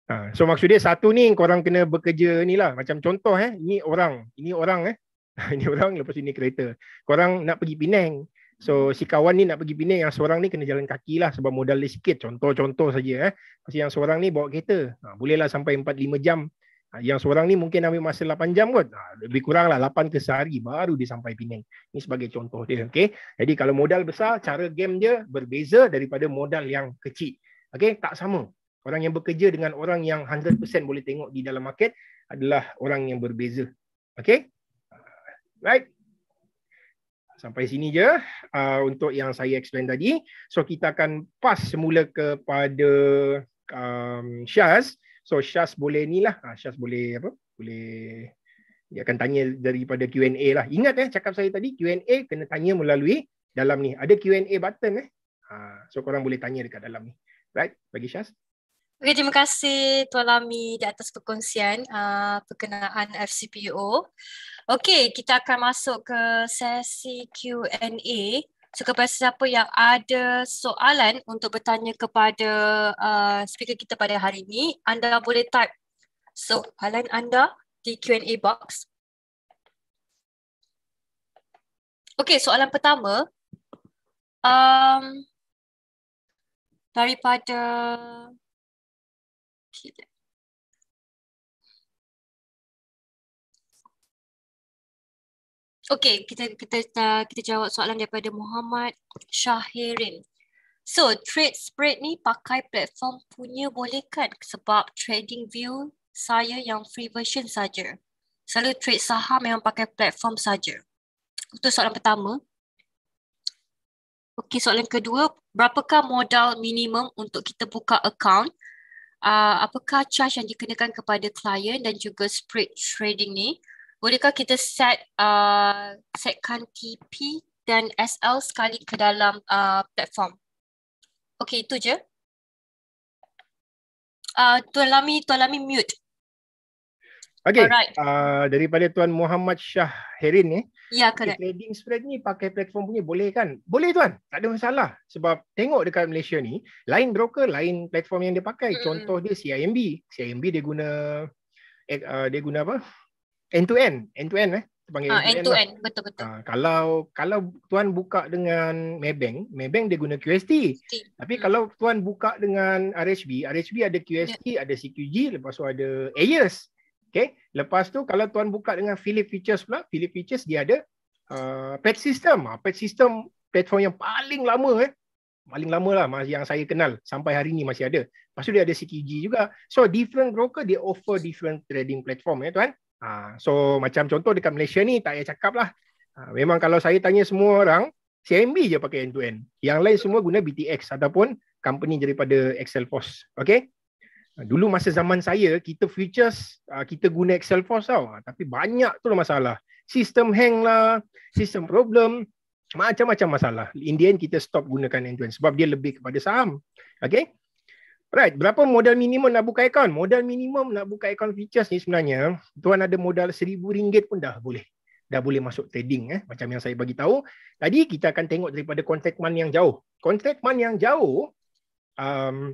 Ha, so maksud dia satu ni korang kena bekerja ni lah. Macam contoh eh, ini orang, ini orang eh. ini orang lepas ini kereta. Korang nak pergi Penang. So si kawan ni nak pergi Penang yang seorang ni kena jalan kaki lah sebab modal dia sikit. Contoh-contoh saja eh. Pasti yang seorang ni bawa kereta. Ha, boleh lah sampai 4-5 jam. Ha, yang seorang ni mungkin ambil masa 8 jam kot. Ha, lebih kurang lah 8 ke sehari baru dia sampai Penang. Ini sebagai contoh dia. Okay? Jadi kalau modal besar, cara game dia berbeza daripada modal yang kecil. Okay? Tak sama. Orang yang bekerja dengan orang yang 100% boleh tengok di dalam market adalah orang yang berbeza. Okay? Right? Sampai sini je uh, untuk yang saya explain tadi. So kita akan pass semula kepada um, Syaz. So Syaz boleh ni lah. Ha, Syaz boleh apa? Boleh dia akan tanya daripada Q&A lah. Ingat eh cakap saya tadi Q&A kena tanya melalui dalam ni. Ada Q&A button eh. Ha, so korang boleh tanya dekat dalam ni. Right? Bagi Syaz. Okay, terima kasih Tuan Lami di atas perkongsian uh, perkenaan FCPO. Okey, kita akan masuk ke sesi Q&A. So, kepada siapa yang ada soalan untuk bertanya kepada uh, speaker kita pada hari ini, anda boleh type soalan anda di Q&A box. Okey, soalan pertama. Um, daripada Okay, kita kita uh, kita jawab soalan daripada Muhammad Shahirin. So, trade spread ni pakai platform punya boleh kan? Sebab trading view saya yang free version saja. Selalu trade saham memang pakai platform saja. Itu soalan pertama. Okay, soalan kedua. Berapakah modal minimum untuk kita buka account? uh, apakah charge yang dikenakan kepada klien dan juga spread trading ni bolehkah kita set uh, setkan TP dan SL sekali ke dalam uh, platform okey itu je uh, Tuan Lami, Tuan Lami mute Okay. Uh, daripada Tuan Muhammad Shah Herin ni. Ya, yeah, correct. Trading spread ni pakai platform punya boleh kan? Boleh tuan. Tak ada masalah. Sebab tengok dekat Malaysia ni, lain broker, lain platform yang dia pakai. Mm. Contoh dia CIMB. CIMB dia guna eh, uh, dia guna apa? End to end. End to end eh. Ah uh, end to end. Lah. Betul betul. Uh, kalau kalau tuan buka dengan Maybank, Maybank dia guna QST. QST. Tapi mm. kalau tuan buka dengan RHB, RHB ada QST, yeah. ada CQG, lepas tu ada AES. Okay. Lepas tu kalau tuan buka dengan Philip Features pula, Philip Features dia ada uh, pet system. Uh, pet system platform yang paling lama eh. Paling lama lah yang saya kenal sampai hari ni masih ada. Lepas tu dia ada CKG juga. So different broker dia offer different trading platform ya eh, tuan. Uh, so macam contoh dekat Malaysia ni tak payah cakap lah. Uh, memang kalau saya tanya semua orang, CMB je pakai end-to-end. Yang lain semua guna BTX ataupun company daripada Excel Force. Okay. Dulu masa zaman saya, kita features, ah, kita guna Excel force tau. Ah, tapi banyak tu lah masalah. Sistem hang lah, sistem problem, macam-macam masalah. In the end, kita stop gunakan end sebab dia lebih kepada saham. Okay? Right, berapa modal minimum nak buka account? Modal minimum nak buka account features ni sebenarnya, tuan ada modal RM1,000 pun dah boleh. Dah boleh masuk trading eh, macam yang saya bagi tahu. Tadi kita akan tengok daripada contract man yang jauh. Contract man yang jauh, um,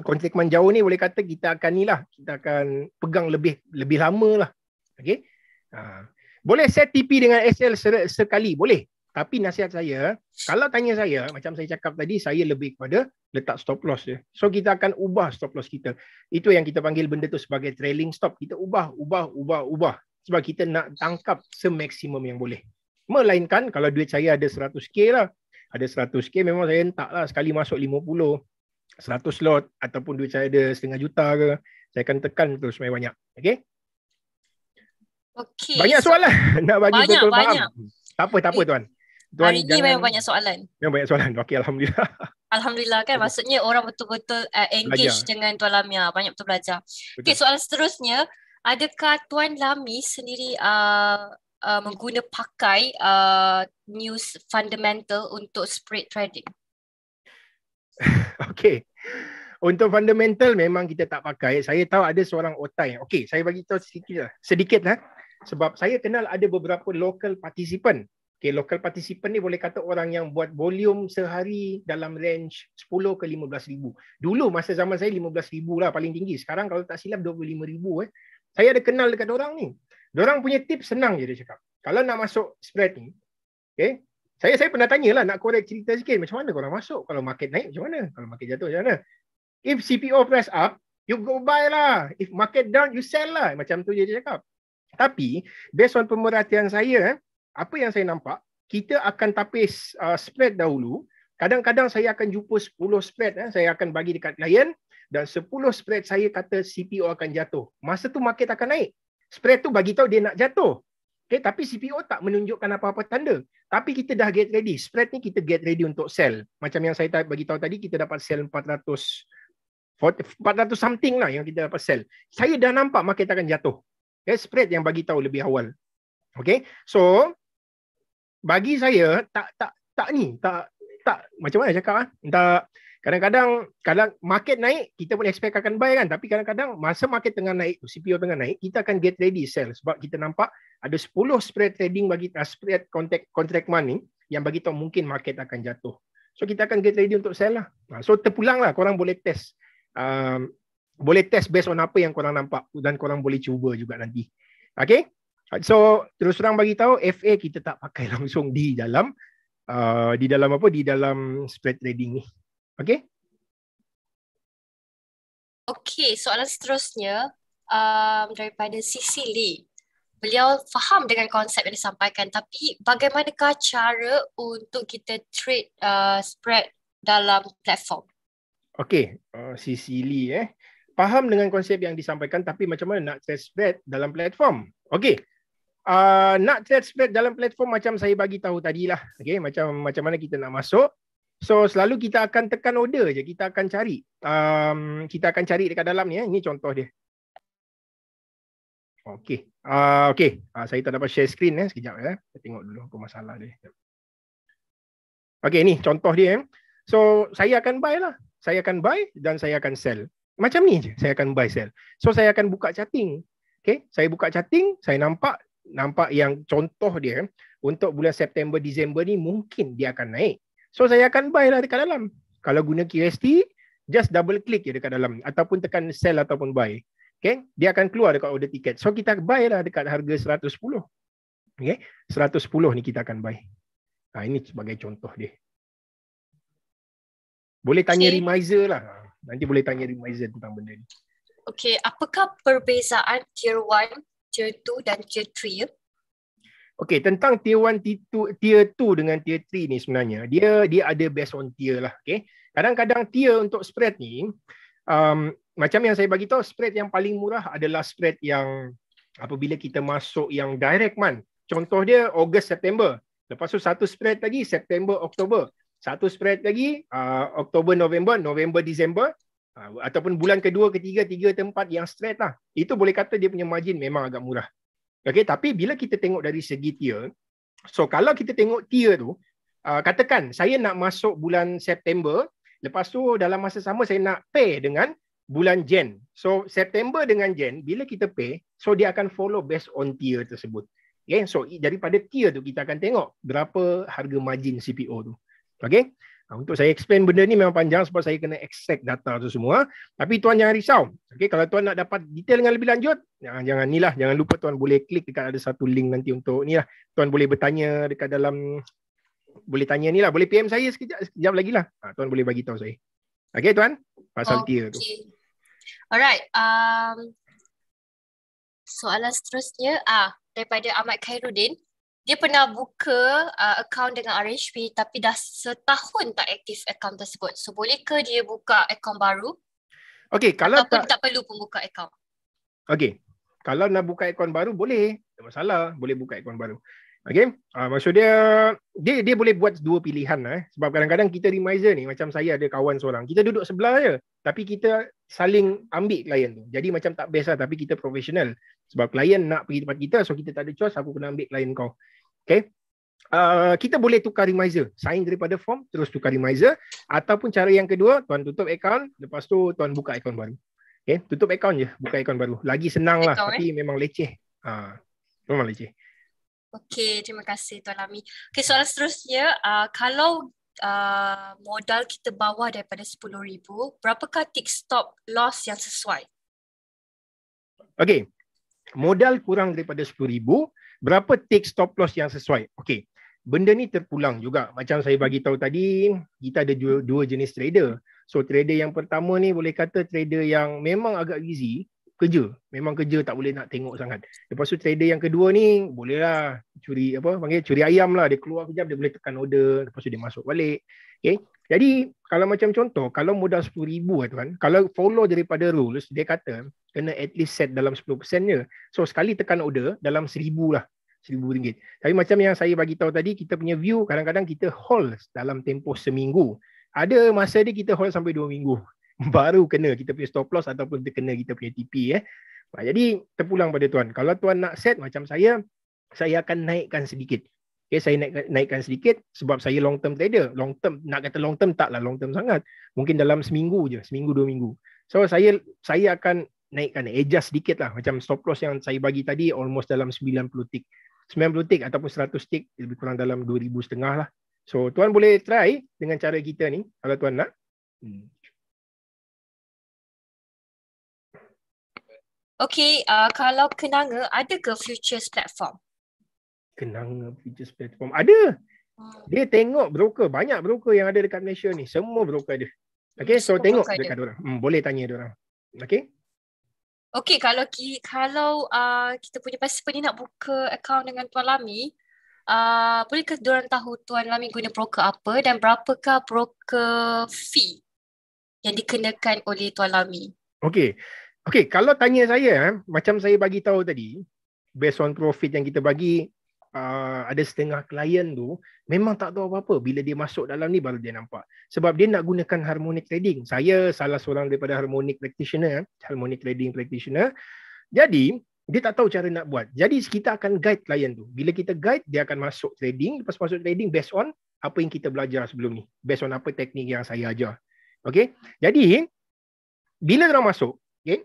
konflik manjau ni boleh kata kita akan ni lah kita akan pegang lebih lebih lama lah okay? ha. boleh set TP dengan SL sekali boleh tapi nasihat saya kalau tanya saya macam saya cakap tadi saya lebih kepada letak stop loss je so kita akan ubah stop loss kita itu yang kita panggil benda tu sebagai trailing stop kita ubah ubah ubah ubah sebab kita nak tangkap semaksimum yang boleh melainkan kalau duit saya ada 100k lah ada 100k memang saya hentak lah sekali masuk 100 slot ataupun duit saya ada setengah juta ke saya akan tekan terus main banyak okey okey banyak soalan so, nak bagi betul faham banyak. tak apa tak apa eh, tuan tuan hari ini banyak banyak soalan memang banyak soalan okey alhamdulillah alhamdulillah kan maksudnya orang betul-betul uh, engage belajar. dengan tuan Lamia banyak betul belajar okey soalan seterusnya adakah tuan Lami sendiri uh, Uh, mengguna pakai uh, news fundamental untuk spread trading? okay. Untuk fundamental memang kita tak pakai. Saya tahu ada seorang otai. Okay, saya bagi tahu sedikit lah. Sedikit lah. Sebab saya kenal ada beberapa local participant. Okay, local participant ni boleh kata orang yang buat volume sehari dalam range 10 ke 15 ribu. Dulu masa zaman saya 15 ribu lah paling tinggi. Sekarang kalau tak silap 25 ribu eh. Saya ada kenal dekat orang ni. Orang punya tip senang je dia cakap. Kalau nak masuk spread ni, okay, saya saya pernah tanya lah nak korek cerita sikit macam mana korang masuk kalau market naik macam mana kalau market jatuh macam mana if CPO price up you go buy lah if market down you sell lah macam tu je dia cakap tapi based on pemerhatian saya eh, apa yang saya nampak kita akan tapis uh, spread dahulu kadang-kadang saya akan jumpa 10 spread eh. saya akan bagi dekat klien dan 10 spread saya kata CPO akan jatuh masa tu market akan naik spread tu bagi tahu dia nak jatuh Okay, eh, tapi CPO tak menunjukkan apa-apa tanda. Tapi kita dah get ready. Spread ni kita get ready untuk sell. Macam yang saya bagi tahu tadi, kita dapat sell 400 400 something lah yang kita dapat sell. Saya dah nampak market akan jatuh. Okay, spread yang bagi tahu lebih awal. Okay, so bagi saya tak tak tak ni tak tak macam mana cakap ah? Tak Kadang-kadang kalau market naik, kita boleh expect akan buy kan. Tapi kadang-kadang masa market tengah naik, CPO tengah naik, kita akan get ready sell. Sebab kita nampak ada 10 spread trading bagi uh, spread contract contract money yang bagi tahu mungkin market akan jatuh. So kita akan get ready untuk sell lah. Ah, so terpulang lah, korang boleh test. Um, boleh test based on apa yang korang nampak dan korang boleh cuba juga nanti. Okay? So terus terang bagi tahu FA kita tak pakai langsung di dalam uh, di dalam apa di dalam spread trading ni. Okay? Okay, soalan seterusnya um, daripada Lee. Beliau faham dengan konsep yang disampaikan tapi bagaimanakah cara untuk kita trade uh, spread dalam platform? Okay, uh, Lee, eh. Faham dengan konsep yang disampaikan tapi macam mana nak trade spread dalam platform? Okay, uh, nak trade spread dalam platform macam saya bagi tahu tadi lah. Okay, macam, macam mana kita nak masuk, So selalu kita akan tekan order je. Kita akan cari. Um, kita akan cari dekat dalam ni. Eh. Ini contoh dia. Okay. Uh, okay. Uh, saya tak dapat share screen. Eh. Sekejap. Eh. Kita tengok dulu apa masalah dia. Okay ni contoh dia. Eh. So saya akan buy lah. Saya akan buy dan saya akan sell. Macam ni je. Saya akan buy sell. So saya akan buka chatting. Okay. Saya buka chatting. Saya nampak. Nampak yang contoh dia. Eh. Untuk bulan September, Disember ni mungkin dia akan naik. So saya akan buy lah dekat dalam. Kalau guna QST, just double click je dekat dalam ataupun tekan sell ataupun buy. Okay? Dia akan keluar dekat order tiket. So kita buy lah dekat harga 110. Okay? 110 ni kita akan buy. Ha, ini sebagai contoh dia. Boleh tanya okay. remiser lah. Nanti boleh tanya remiser tentang benda ni. Okay, apakah perbezaan tier 1, tier 2 dan tier 3 Okay, tentang tier 1, tier 2, tier 2 dengan tier 3 ni sebenarnya, dia dia ada based on tier lah. Okay. Kadang-kadang tier untuk spread ni, um, macam yang saya bagi tahu spread yang paling murah adalah spread yang apabila kita masuk yang direct man. Contoh dia Ogos September. Lepas tu satu spread lagi September Oktober. Satu spread lagi uh, Oktober November, November Disember uh, ataupun bulan kedua, ketiga, tiga, tempat yang straight lah. Itu boleh kata dia punya margin memang agak murah. Okay, tapi bila kita tengok dari segi tier, so kalau kita tengok tier tu, uh, katakan saya nak masuk bulan September, lepas tu dalam masa sama saya nak pay dengan bulan Jan. So September dengan Jan, bila kita pay, so dia akan follow based on tier tersebut. Okay, so daripada tier tu kita akan tengok berapa harga margin CPO tu. Okay, Ah, untuk saya explain benda ni memang panjang sebab saya kena extract data tu semua. Tapi tuan jangan risau. Okay, kalau tuan nak dapat detail dengan lebih lanjut, jangan ah, jangan ni lah. Jangan lupa tuan boleh klik dekat ada satu link nanti untuk ni lah. Tuan boleh bertanya dekat dalam, boleh tanya ni lah. Boleh PM saya sekejap, sekejap lagi lah. Ha, tuan boleh bagi tahu saya. Okay tuan, pasal okay. Oh, tier tu. Alright. Um, soalan seterusnya, ah daripada Ahmad Khairuddin dia pernah buka uh, account dengan RHB tapi dah setahun tak aktif account tersebut. So boleh ke dia buka account baru? Okey, kalau Ataupun tak tak perlu pun buka account. Okey. Kalau nak buka account baru boleh. Tak masalah, boleh buka account baru. Okey. Uh, maksud dia dia dia boleh buat dua pilihan eh. Sebab kadang-kadang kita remiser ni macam saya ada kawan seorang. Kita duduk sebelah je tapi kita saling ambil klien tu. Jadi macam tak best lah tapi kita profesional. Sebab klien nak pergi tempat kita so kita tak ada choice aku kena ambil klien kau. Okay. Uh, kita boleh tukar remiser. Sign daripada form, terus tukar remiser. Ataupun cara yang kedua, tuan tutup account, lepas tu tuan buka account baru. Okay. Tutup account je, buka account baru. Lagi senang lah, tapi eh. memang leceh. Uh, memang leceh. Okay, terima kasih Tuan Lami. Okay, soalan seterusnya, uh, kalau uh, modal kita bawah daripada RM10,000, berapakah tick stop loss yang sesuai? Okay, modal kurang daripada RM10,000, berapa take stop loss yang sesuai okey benda ni terpulang juga macam saya bagi tahu tadi kita ada dua, dua jenis trader so trader yang pertama ni boleh kata trader yang memang agak busy kerja memang kerja tak boleh nak tengok sangat lepas tu trader yang kedua ni bolehlah curi apa panggil curi ayam lah dia keluar kejap dia boleh tekan order lepas tu dia masuk balik okey jadi kalau macam contoh, kalau modal RM10,000 lah tuan, kalau follow daripada rules, dia kata kena at least set dalam 10% nya. So sekali tekan order dalam RM1,000 lah. rm ringgit. Tapi macam yang saya bagi tahu tadi, kita punya view kadang-kadang kita hold dalam tempoh seminggu. Ada masa dia kita hold sampai 2 minggu. Baru kena kita punya stop loss ataupun kita kena kita punya TP. Eh. Ha, jadi terpulang pada tuan. Kalau tuan nak set macam saya, saya akan naikkan sedikit. Okay, saya naik, naikkan sedikit sebab saya long term trader. Long term, nak kata long term taklah long term sangat. Mungkin dalam seminggu je, seminggu dua minggu. So saya saya akan naikkan, adjust sedikit lah. Macam stop loss yang saya bagi tadi almost dalam 90 tick. 90 tick ataupun 100 tick lebih kurang dalam 2,000 setengah lah. So tuan boleh try dengan cara kita ni kalau tuan nak. Hmm. Okay, uh, kalau kenanga, ada ke futures platform? Kenanga Futures Platform. Ada. Dia tengok broker. Banyak broker yang ada dekat Malaysia ni. Semua broker ada. Okay, so Semua tengok dekat dia orang. Hmm, boleh tanya dia orang. Okay. Okay, kalau ki, kalau uh, kita punya pasal ni nak buka account dengan Tuan Lami, uh, boleh ke diorang tahu Tuan Lami guna broker apa dan berapakah broker fee yang dikenakan oleh Tuan Lami? Okay. Okay, kalau tanya saya, eh, macam saya bagi tahu tadi, based on profit yang kita bagi, Uh, ada setengah klien tu memang tak tahu apa-apa bila dia masuk dalam ni baru dia nampak sebab dia nak gunakan harmonic trading saya salah seorang daripada harmonic practitioner eh, harmonic trading practitioner jadi dia tak tahu cara nak buat jadi kita akan guide klien tu bila kita guide dia akan masuk trading lepas masuk trading based on apa yang kita belajar sebelum ni based on apa teknik yang saya ajar okey jadi bila dia masuk okey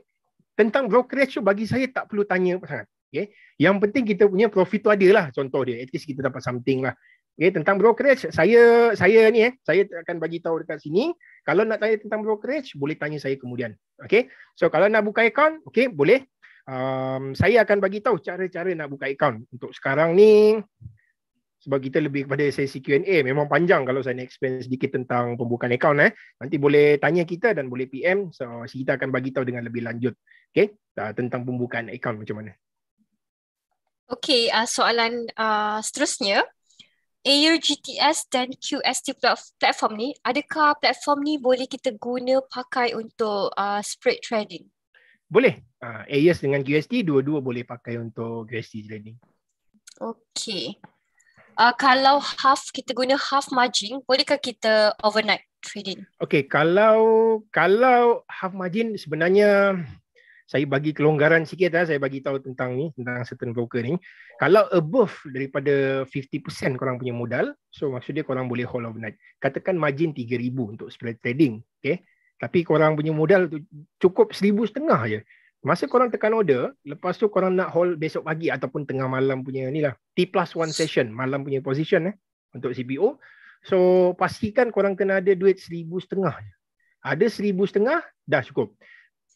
tentang brokerage tu bagi saya tak perlu tanya sangat Okay. Yang penting kita punya profit tu ada lah contoh dia. At least kita dapat something lah. Okay, tentang brokerage, saya saya ni eh, saya akan bagi tahu dekat sini. Kalau nak tanya tentang brokerage, boleh tanya saya kemudian. Okay. So kalau nak buka account, okay, boleh. Um, saya akan bagi tahu cara-cara nak buka account. Untuk sekarang ni, sebab kita lebih kepada sesi Q&A, memang panjang kalau saya nak explain sedikit tentang pembukaan account. Eh. Nanti boleh tanya kita dan boleh PM. So, kita akan bagi tahu dengan lebih lanjut okay, ah, tentang pembukaan account macam mana. Okey, uh, soalan uh, seterusnya. Air GTS dan QST platform ni, adakah platform ni boleh kita guna pakai untuk uh, spread trading? Boleh. Uh, AES dengan QST, dua-dua boleh pakai untuk QST trading. Okey. Uh, kalau half kita guna half margin, bolehkah kita overnight trading? Okey, kalau kalau half margin sebenarnya saya bagi kelonggaran sikit lah, saya bagi tahu tentang ni tentang certain broker ni kalau above daripada 50% korang punya modal so maksudnya korang boleh hold overnight katakan margin 3000 untuk spread trading okay? tapi korang punya modal tu cukup 1000 setengah je masa korang tekan order lepas tu korang nak hold besok pagi ataupun tengah malam punya ni lah T plus one session malam punya position eh untuk CBO so pastikan korang kena ada duit 1000 setengah ada 1000 setengah dah cukup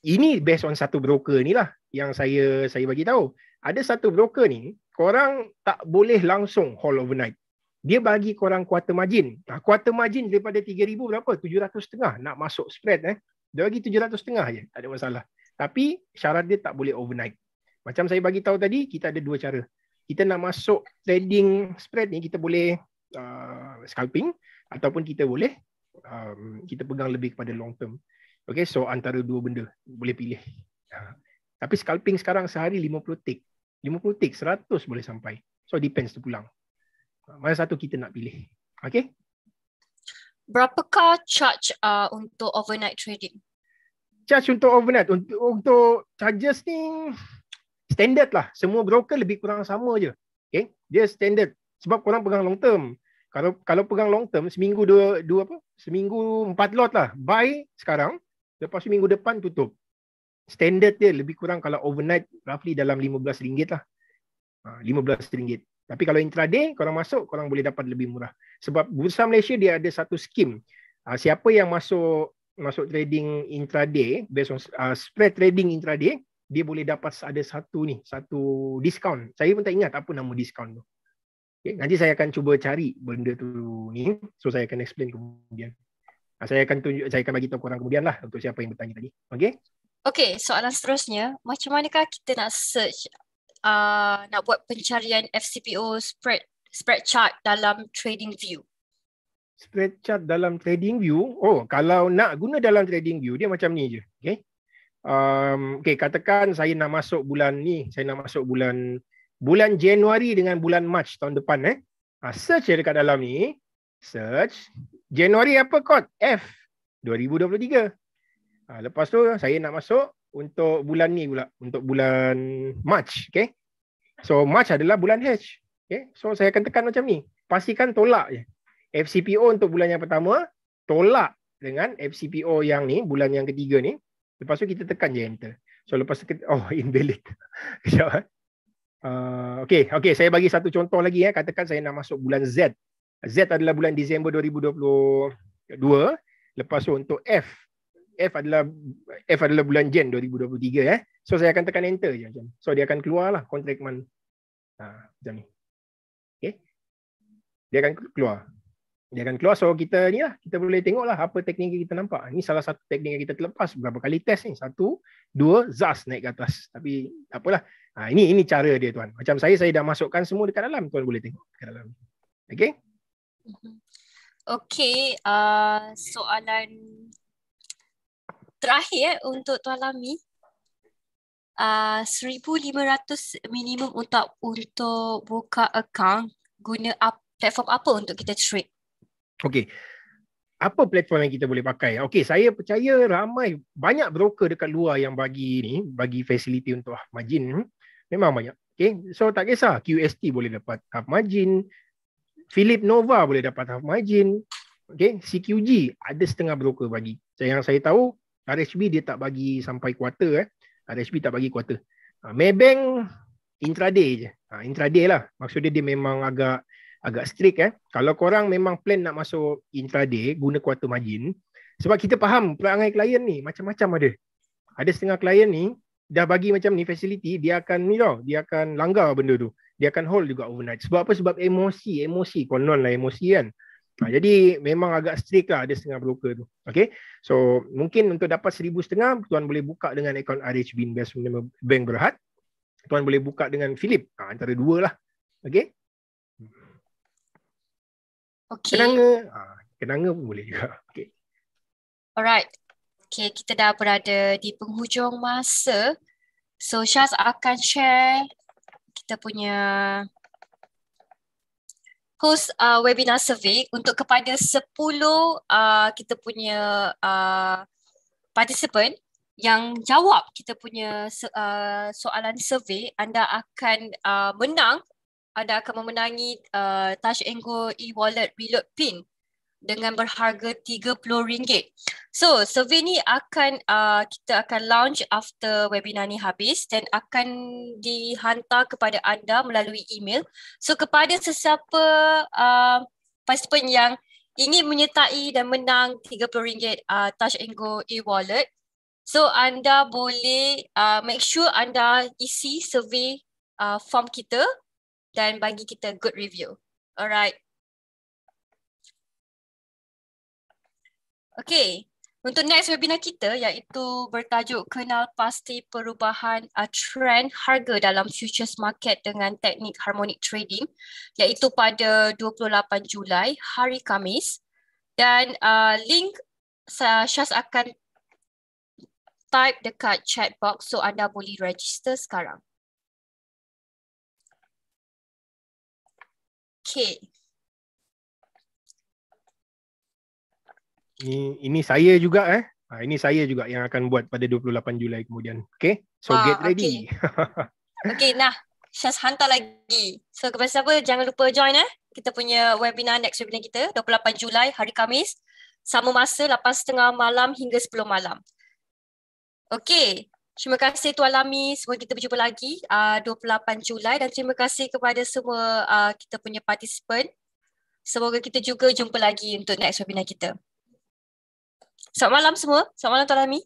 ini based on satu broker ni lah yang saya saya bagi tahu. Ada satu broker ni, korang tak boleh langsung hold overnight. Dia bagi korang quarter margin. Nah, quarter margin daripada 3,000 berapa? 700 setengah nak masuk spread. Eh. Dia bagi 700 setengah je. Tak ada masalah. Tapi syarat dia tak boleh overnight. Macam saya bagi tahu tadi, kita ada dua cara. Kita nak masuk trading spread ni, kita boleh uh, scalping ataupun kita boleh um, kita pegang lebih kepada long term. Okay, so antara dua benda boleh pilih. Ha. Tapi scalping sekarang sehari 50 tick. 50 tick, 100 boleh sampai. So depends tu pulang. Ha, mana satu kita nak pilih. Okay? Berapakah charge uh, untuk overnight trading? Charge untuk overnight? Untuk, untuk charges ni standard lah. Semua broker lebih kurang sama je. Okay? Dia standard. Sebab korang pegang long term. Kalau kalau pegang long term, seminggu dua, dua apa? Seminggu empat lot lah. Buy sekarang, Lepas tu minggu depan tutup. Standard dia lebih kurang kalau overnight roughly dalam RM15 lah. Ha, RM15. Tapi kalau intraday, korang masuk, korang boleh dapat lebih murah. Sebab Bursa Malaysia dia ada satu skim. Ha, siapa yang masuk masuk trading intraday, based on uh, spread trading intraday, dia boleh dapat ada satu ni, satu discount. Saya pun tak ingat apa nama discount tu. Okay, nanti saya akan cuba cari benda tu ni. So saya akan explain kemudian. Ah, saya akan tunjuk saya akan bagi tahu korang kemudian lah untuk siapa yang bertanya tadi. Okey? Okey, soalan seterusnya, macam manakah kita nak search uh, nak buat pencarian FCPO spread spread chart dalam trading view? Spread chart dalam trading view? Oh, kalau nak guna dalam trading view dia macam ni je. Okey. Um, okay, katakan saya nak masuk bulan ni, saya nak masuk bulan bulan Januari dengan bulan March tahun depan eh. Uh, search dekat dalam ni, search Januari apa kot? F 2023. Ha, ah, lepas tu saya nak masuk untuk bulan ni pula, untuk bulan March, okey. So March adalah bulan H. Okey. So saya akan tekan macam ni. Pastikan tolak je. FCPO untuk bulan yang pertama, tolak dengan FCPO yang ni bulan yang ketiga ni. Lepas tu kita tekan je enter. So lepas tu kita, oh invalid. Kejap. Uh, eh. ah, okay, okay, saya bagi satu contoh lagi ya. Katakan saya nak masuk bulan Z Z adalah bulan Disember 2022. Lepas tu untuk F. F adalah F adalah bulan Jan 2023 eh. So saya akan tekan enter je macam. So dia akan keluar lah contract man. Ha, macam ni. Okey. Dia akan keluar. Dia akan keluar. So kita ni lah. Kita boleh tengok lah apa teknik yang kita nampak. Ini salah satu teknik yang kita terlepas. Berapa kali test ni. Satu, dua, zas naik ke atas. Tapi tak apalah. Ha, ini ini cara dia tuan. Macam saya, saya dah masukkan semua dekat dalam. Tuan boleh tengok dekat dalam. Okay. Mhm. Okay, uh, soalan terakhir eh, untuk Tuan Lami. Uh, 1,500 minimum untuk, untuk buka account guna up, platform apa untuk kita trade? Okay, apa platform yang kita boleh pakai? Okay, saya percaya ramai, banyak broker dekat luar yang bagi ni, bagi facility untuk margin. Memang banyak. Okay, so tak kisah. QST boleh dapat half margin, Philip Nova boleh dapat half margin. Okay, CQG ada setengah broker bagi. yang saya tahu, RHB dia tak bagi sampai quarter. Eh. RHB tak bagi quarter. Ha, Maybank, intraday je. Ha, intraday lah. Maksudnya dia memang agak agak strict. Eh. Kalau korang memang plan nak masuk intraday, guna quarter margin. Sebab kita faham perangai klien ni macam-macam ada. Ada setengah klien ni, dah bagi macam ni facility, dia akan ni tau, dia akan langgar benda tu dia akan hold juga overnight. Sebab apa? Sebab emosi, emosi konon lah emosi kan. Ha, jadi memang agak strict lah ada setengah broker tu. Okay. So mungkin untuk dapat seribu setengah, tuan boleh buka dengan akaun Best Investment Bank Berhad. Tuan boleh buka dengan Philip. Ha, antara dua lah. Okay. Okay. Kenanga. Ha, kenanga pun boleh juga. Okay. Alright. Okay, kita dah berada di penghujung masa. So Syaz akan share kita punya host uh, webinar survey untuk kepada 10 uh, kita punya uh, participant yang jawab kita punya uh, soalan survey anda akan uh, menang anda akan memenangi uh, Touch Go e-wallet reload pin dengan berharga RM30. So, survey ni akan uh, kita akan launch after webinar ni habis dan akan dihantar kepada anda melalui email. So, kepada sesiapa uh, participant yang ingin menyertai dan menang RM30 uh, Touch and Go e-wallet, so anda boleh uh, make sure anda isi survey uh, form kita dan bagi kita good review. Alright. Okey, untuk next webinar kita iaitu bertajuk kenal pasti perubahan uh, trend harga dalam futures market dengan teknik harmonic trading iaitu pada 28 Julai hari Khamis dan uh, link uh, Syaz akan type dekat chat box so anda boleh register sekarang. Okay. ini ini saya juga eh. Ha, ini saya juga yang akan buat pada 28 Julai kemudian. Okay? So ha, get ready. Okay, okay nah. Syaz hantar lagi. So kepada siapa jangan lupa join eh. Kita punya webinar next webinar kita 28 Julai hari Kamis, Sama masa 8.30 malam hingga 10 malam. Okay. Terima kasih Tuan Lami. Semoga kita berjumpa lagi ah, uh, 28 Julai. Dan terima kasih kepada semua uh, kita punya participant. Semoga kita juga jumpa lagi untuk next webinar kita. Selamat malam semua. Selamat malam Tuan Rami.